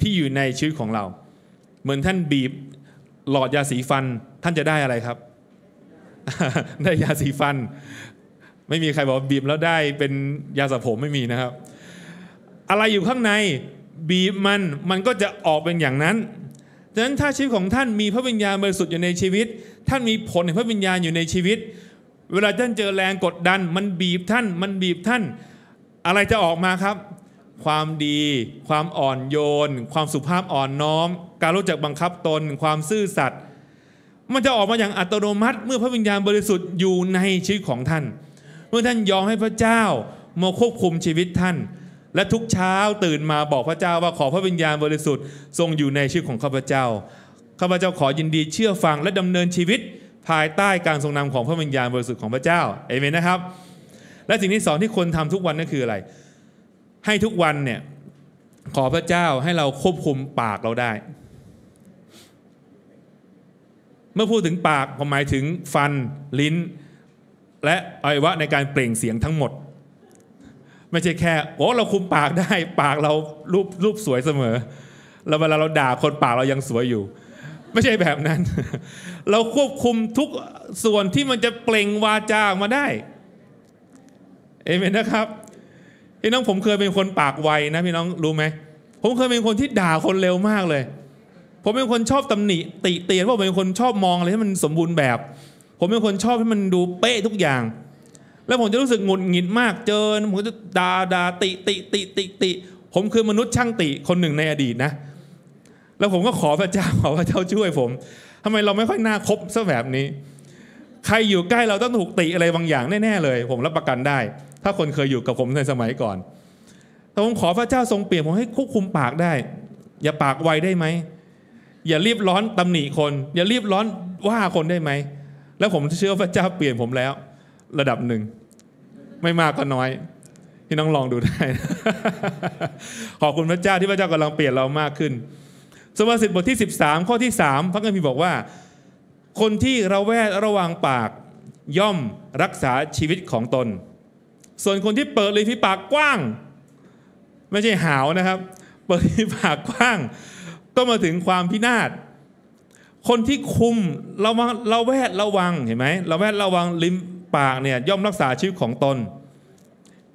ที่อยู่ในชีวิตของเรา เหมือนท่านบีบ หลอดยาสีฟันท่านจะได้อะไรครับได้ยาสีฟัน ไม่มีใครบอกบีบแล้วได้เป็นยาสระผมไม่มีนะครับ อะไรอยู่ข้างในบีบมันมันก็จะออกเป็นอย่างนั้นดังนั้นถ้าชีวิตของท่านมีพระวิญญาณบริสุทธิ์อยู่ในชีวิต ท่านมีผลแห่งพระวิญญาณอยู่ในชีวิต เวลาท่านเจอแรงกดดันมันบีบท่านมันบีบท่าน อะไรจะออกมาครับ ความดีความอ่อนโยนความสุภาพอ่อนน้อมการรู้จักบังคับตนความซื่อสัตย์มันจะออกมาอย่างอัตโนมัติ เมื่อพระวิญญาณบริสุทธิ์อยู่ใน ชีวิตของท่าน เมื่อท่านยอมให้พระเจ้ามาควบคุมชีวิตท่าน และทุกเช้าตื่นมาบอกพระเจ้าว่าขอพระวิญญาณบริสุทธิ์ทรงอยู่ในชีวิตของข้าพเจ้าข้าพเจ้าขอยินดีเชื่อฟังและดำเนินชีวิต ภายใต้การทรงนำของพระวิญญาณบริสุทธิ์ของพระเจ้าเอเมนนะครับ และสิ่งที่สองที่คนทำทุกวันนั่นคืออะไร ให้ทุกวันเนี่ยขอพระเจ้าให้เราควบคุมปากเราได้มื่อพูดถึงปากผมหมายถึงฟันลิ้นและอวัยวะในการเปล่งเสียงทั้งหมด ไม่ใช่แค่โอ้เราคุมปากได้ ปากเรารูปรูปสวยเสมอเราเวลาเราด่าคนปากเรายังสวยอยู่ไม่ใช่แบบนั้น เราควบคุมทุกส่วนที่มันจะเปล่งวาจาออกมาได้เอเมนนะครับพี่น้องผมเคยเป็นคนปากไวนะพี่น้องรู้ไหม ผมเคยเป็นคนที่ด่าคนเร็วมากเลยผมเป็นคนชอบตำหนิติเตียนว่าผมเป็นคนชอบมองอะไรที่มันสมบูรณ์แบบ ผมเป็นคนชอบให้มันดูเป๊ะทุกอย่าง แล้วผมจะรู้สึกหงุดหงิดมากเจอผมจะด่าด่าติติติติติ ผมคือมนุษย์ช่างติคนหนึ่งในอดีตนะ แล้วผมก็ขอพระเจ้าขอพระเจ้าช่วย ผม ทำไมเราไม่ค่อยน่าคบซะแบบนี้ ใครอยู่ใกล้เราต้องถูกติอะไรบางอย่างแน่ๆเลย ผมรับประกันได้ ถ้าคนเคยอยู่กับผมในสมัยก่อนแต่ผมขอพระเจ้าทรงเปลี่ยนผมให้ควบคุมปากได้ อย่าปากไวได้ไหมอย่ารีบร้อนตำหนิคนอย่ารีบร้อนว่าคนได้ไหมแล้วผมเชื่อพระเจ้าเปลี่ยนผมแล้ว ระดับหนึ่งไม่มากก็น้อยพี่น้องลองดูได้ ขอบคุณพระเจ้าที่พระเจ้ากำลังเปลี่ยนเรามากขึ้นสมัสธิบทที่ 13 ข้อที่ 3พระคัมภีร์บอกว่า คนที่ระแวดระวังปากย่อมรักษาชีวิตของตน ส่วนคนที่เปิดลิ้นปากกว้าง ไม่ใช่หาวนะครับ เปิดลิ้นปากกว้างก็มาถึงความพินาศ คนที่คุมระวังระแวดระวังเห็นไหมระแวดระวังลิ้มปากเนี่ยย่อมรักษาชีวิตของตน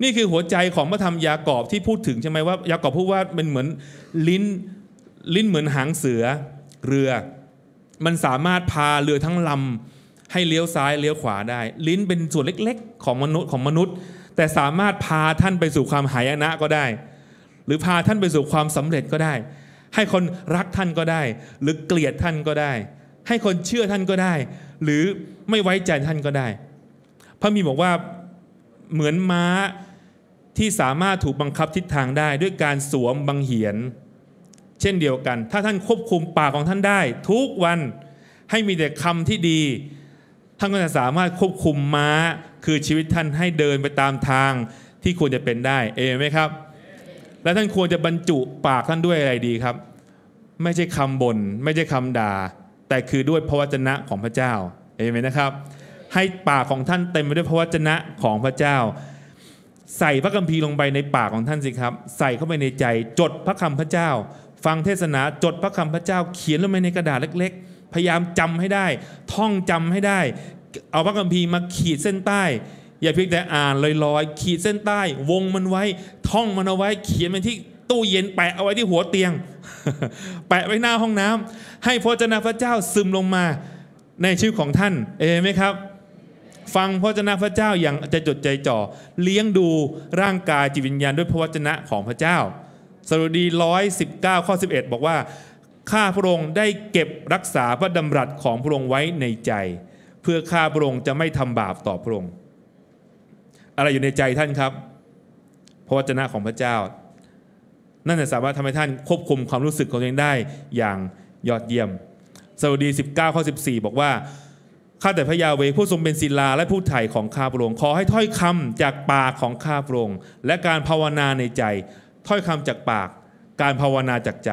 นี่คือหัวใจของพระธรรมยากอบที่พูดถึงใช่ไหมว่ายากอบพูดว่าเป็นเหมือนลิ้นลิ้นเหมือนหางเสือเรือ มันสามารถพาเรือทั้งลำให้เลี้ยวซ้ายเลี้ยวขวาได้ ลิ้นเป็นส่วนเล็กๆ ของมนุษย์ของมนุษย์ แต่สามารถพาท่านไปสู่ความหายนะก็ได้ หรือพาท่านไปสู่ความสำเร็จก็ได้ให้คนรักท่านก็ได้ หรือเกลียดท่านก็ได้ ให้คนเชื่อท่านก็ได้ หรือไม่ไว้ใจท่านก็ได้พระมีบอกว่าเหมือนม้าที่สามารถถูกบังคับทิศทางได้ ด้วยการสวมบังเหียน เช่นเดียวกัน ถ้าท่านควบคุมปากของท่านได้ ทุกวันให้มีแต่คำที่ดี ท่านก็จะสามารถควบคุมม้าคือชีวิตท่านให้เดินไปตามทางที่ควรจะเป็นได้เอไหมครับและท่านควรจะบรรจุปากท่านด้วยอะไรดีครับ ไม่ใช่คำบน่นไม่ใช่คำด่า แต่คือด้วยพระวจนะของพระเจ้าเห็นไหมนนะครับ ให้ปากของท่านเต็มไปด้วยพระวจนะของพระเจ้า ใส่พระคัมภีร์ลงไปในปากของท่านสิครับ ใส่เข้าไปในใจจดพระคำพระเจ้า ฟังเทศนาจดพระคำพระเจ้า เขียนลงไปในกระดาษเล็ก ๆ พยายามจำให้ได้ ท่องจำให้ได้ เอาพระคัมภีร์มาขีดเส้นใต้อย่าเพียงแต่อ่านลอยๆ ขีดเส้นใต้ วงมันไว้ท่องมันเอาไว้เขียนมันที่ตู้เย็นแปะเอาไว้ที่หัวเตียงแปะไว้หน้าห้องน้ำ ให้ พระเจ้าพระเจ้าซึมลงมาในชีวิตของท่านเอไหมครับ ฟัง พระเจ้าพระเจ้าอย่างใจจดใจจ่อเลี้ยงดูร่างกายจิตวิญญาณด้วยพระวจนะของพระเจ้าสรุดี 119ข้อ11บอกว่าข้าพระองค์ได้เก็บรักษาพระดำรัสของพระองค์ไว้ในใจ เพื่อข้าพระองค์จะไม่ทำบาปต่อพระองค์อะไรอยู่ในใจท่านครับ พระวจนะของพระเจ้า นั่นจะสามารถทำให้ท่านควบคุมความรู้สึกของตัวเองได้อย่างยอดเยี่ยม สดุดี19ข้อ14 บอกว่าข้าแต่พระยาเวผู้ทรงเป็นศิลาและผู้ไถ่ของข้าพระองค์ขอให้ถ้อยคำจากปากของข้าพระองค์และการภาวนาในใจ ถ้อยคำจากปาก การภาวนาจากใจ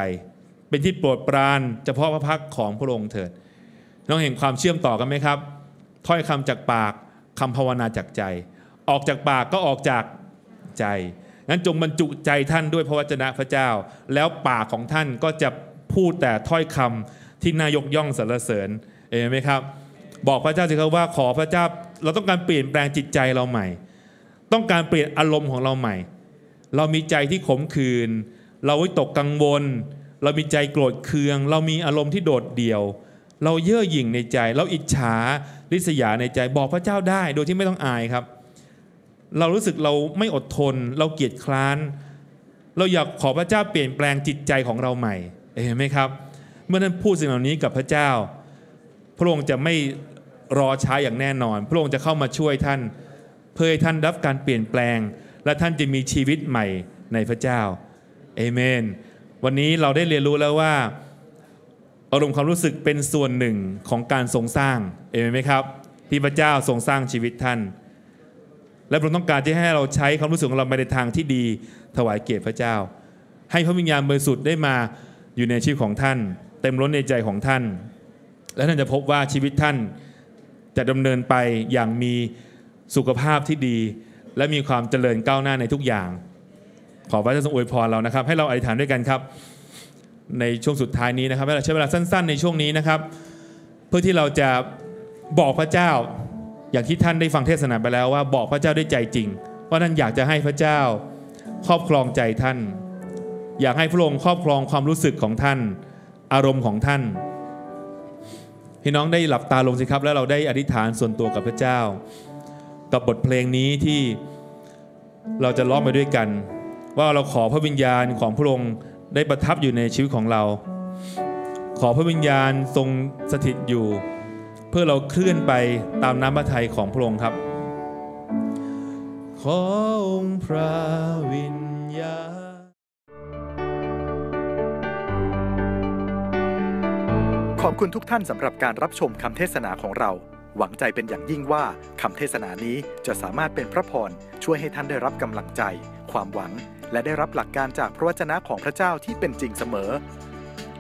เป็นที่โปรดปรานเฉพาะพระพักของพระองค์เถิด น้องเห็นความเชื่อมต่อกันไหมครับ ถ้อยคำจากปากคำภาวนาจากใจออกจากปากก็ออกจากใจ งั้นจงบรรจุใจท่านด้วยพระวจนะพระเจ้า แล้วปากของท่านก็จะพูดแต่ถ้อยคำที่นายกย่องสรรเสริญ เอไหมครับ บอกพระเจ้าสิครับว่าขอพระเจ้าเราต้องการเปลี่ยนแปลงจิตใจเราใหม่ ต้องการเปลี่ยนอารมณ์ของเราใหม่ เรามีใจที่ขมขื่น เราวิตกกังวล เรามีใจโกรธเคือง เรามีอารมณ์ที่โดดเดี่ยว เราเย่อหยิ่งในใจ เราอิจฉา ริษยาในใจ บอกพระเจ้าได้โดยที่ไม่ต้องอายครับเรารู้สึกเราไม่อดทน เราเกียจคร้าน เราอยากขอพระเจ้าเปลี่ยนแปลงจิตใจของเราใหม่เห็นไหมครับเมื่อท่านพูดสิ่งเหล่านี้กับพระเจ้า พระองค์จะไม่รอช้าอย่างแน่นอน พระองค์จะเข้ามาช่วยท่านเพื่อให้ท่านรับการเปลี่ยนแปลง และท่านจะมีชีวิตใหม่ในพระเจ้าเอเมน วันนี้เราได้เรียนรู้แล้วว่า อารมณ์ความรู้สึกเป็นส่วนหนึ่งของการทรงสร้างเอเมนไหมครับ ที่พระเจ้าทรงสร้างชีวิตท่านและพระองค์ต้องการที่ให้เราใช้ความรู้สึกของเราไปในทางที่ดี ถวายเกียรติพระเจ้า ให้พระวิญญาณบริสุทธิ์ได้มาอยู่ในชีวิตของท่าน เต็มล้นในใจของท่าน และท่านจะพบว่าชีวิตท่านจะดำเนินไปอย่างมีสุขภาพที่ดี และมีความเจริญก้าวหน้าในทุกอย่าง ขอพระเจ้าทรงอวยพรเรานะครับ ให้เราอธิษฐานด้วยกันครับในช่วงสุดท้ายนี้นะครับให้เราใช้เวลาสั้น ๆ ในช่วงนี้นะครับ เพื่อที่เราจะบอกพระเจ้าอย่างที่ท่านได้ฟังเทศนาไปแล้วว่าบอกพระเจ้าด้วยใจจริงว่าท่านอยากจะให้พระเจ้าครอบครองใจท่าน อยากให้พระองค์ครอบครองความรู้สึกของท่าน อารมณ์ของท่าน พี่น้องได้หลับตาลงสิครับ แล้วเราได้อธิษฐานส่วนตัวกับพระเจ้า กับบทเพลงนี้ที่เราจะร้องไปด้วยกัน ว่าเราขอพระวิญญาณของพระองค์ได้ประทับอยู่ในชีวิตของเรา ขอพระวิญญาณทรงสถิตอยู่เพื่อเราเคลื่อนไปตามน้ำพระทัยของพระองค์ครับ ขอองค์พระวิญญาณ ขอบคุณทุกท่านสำหรับการรับชมคำเทศนาของเรา หวังใจเป็นอย่างยิ่งว่าคำเทศนานี้จะสามารถเป็นพระพร ช่วยให้ท่านได้รับกำลังใจ ความหวัง และได้รับหลักการจากพระวจนะของพระเจ้าที่เป็นจริงเสมอ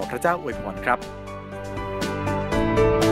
ขอพระเจ้าอวยพรครับ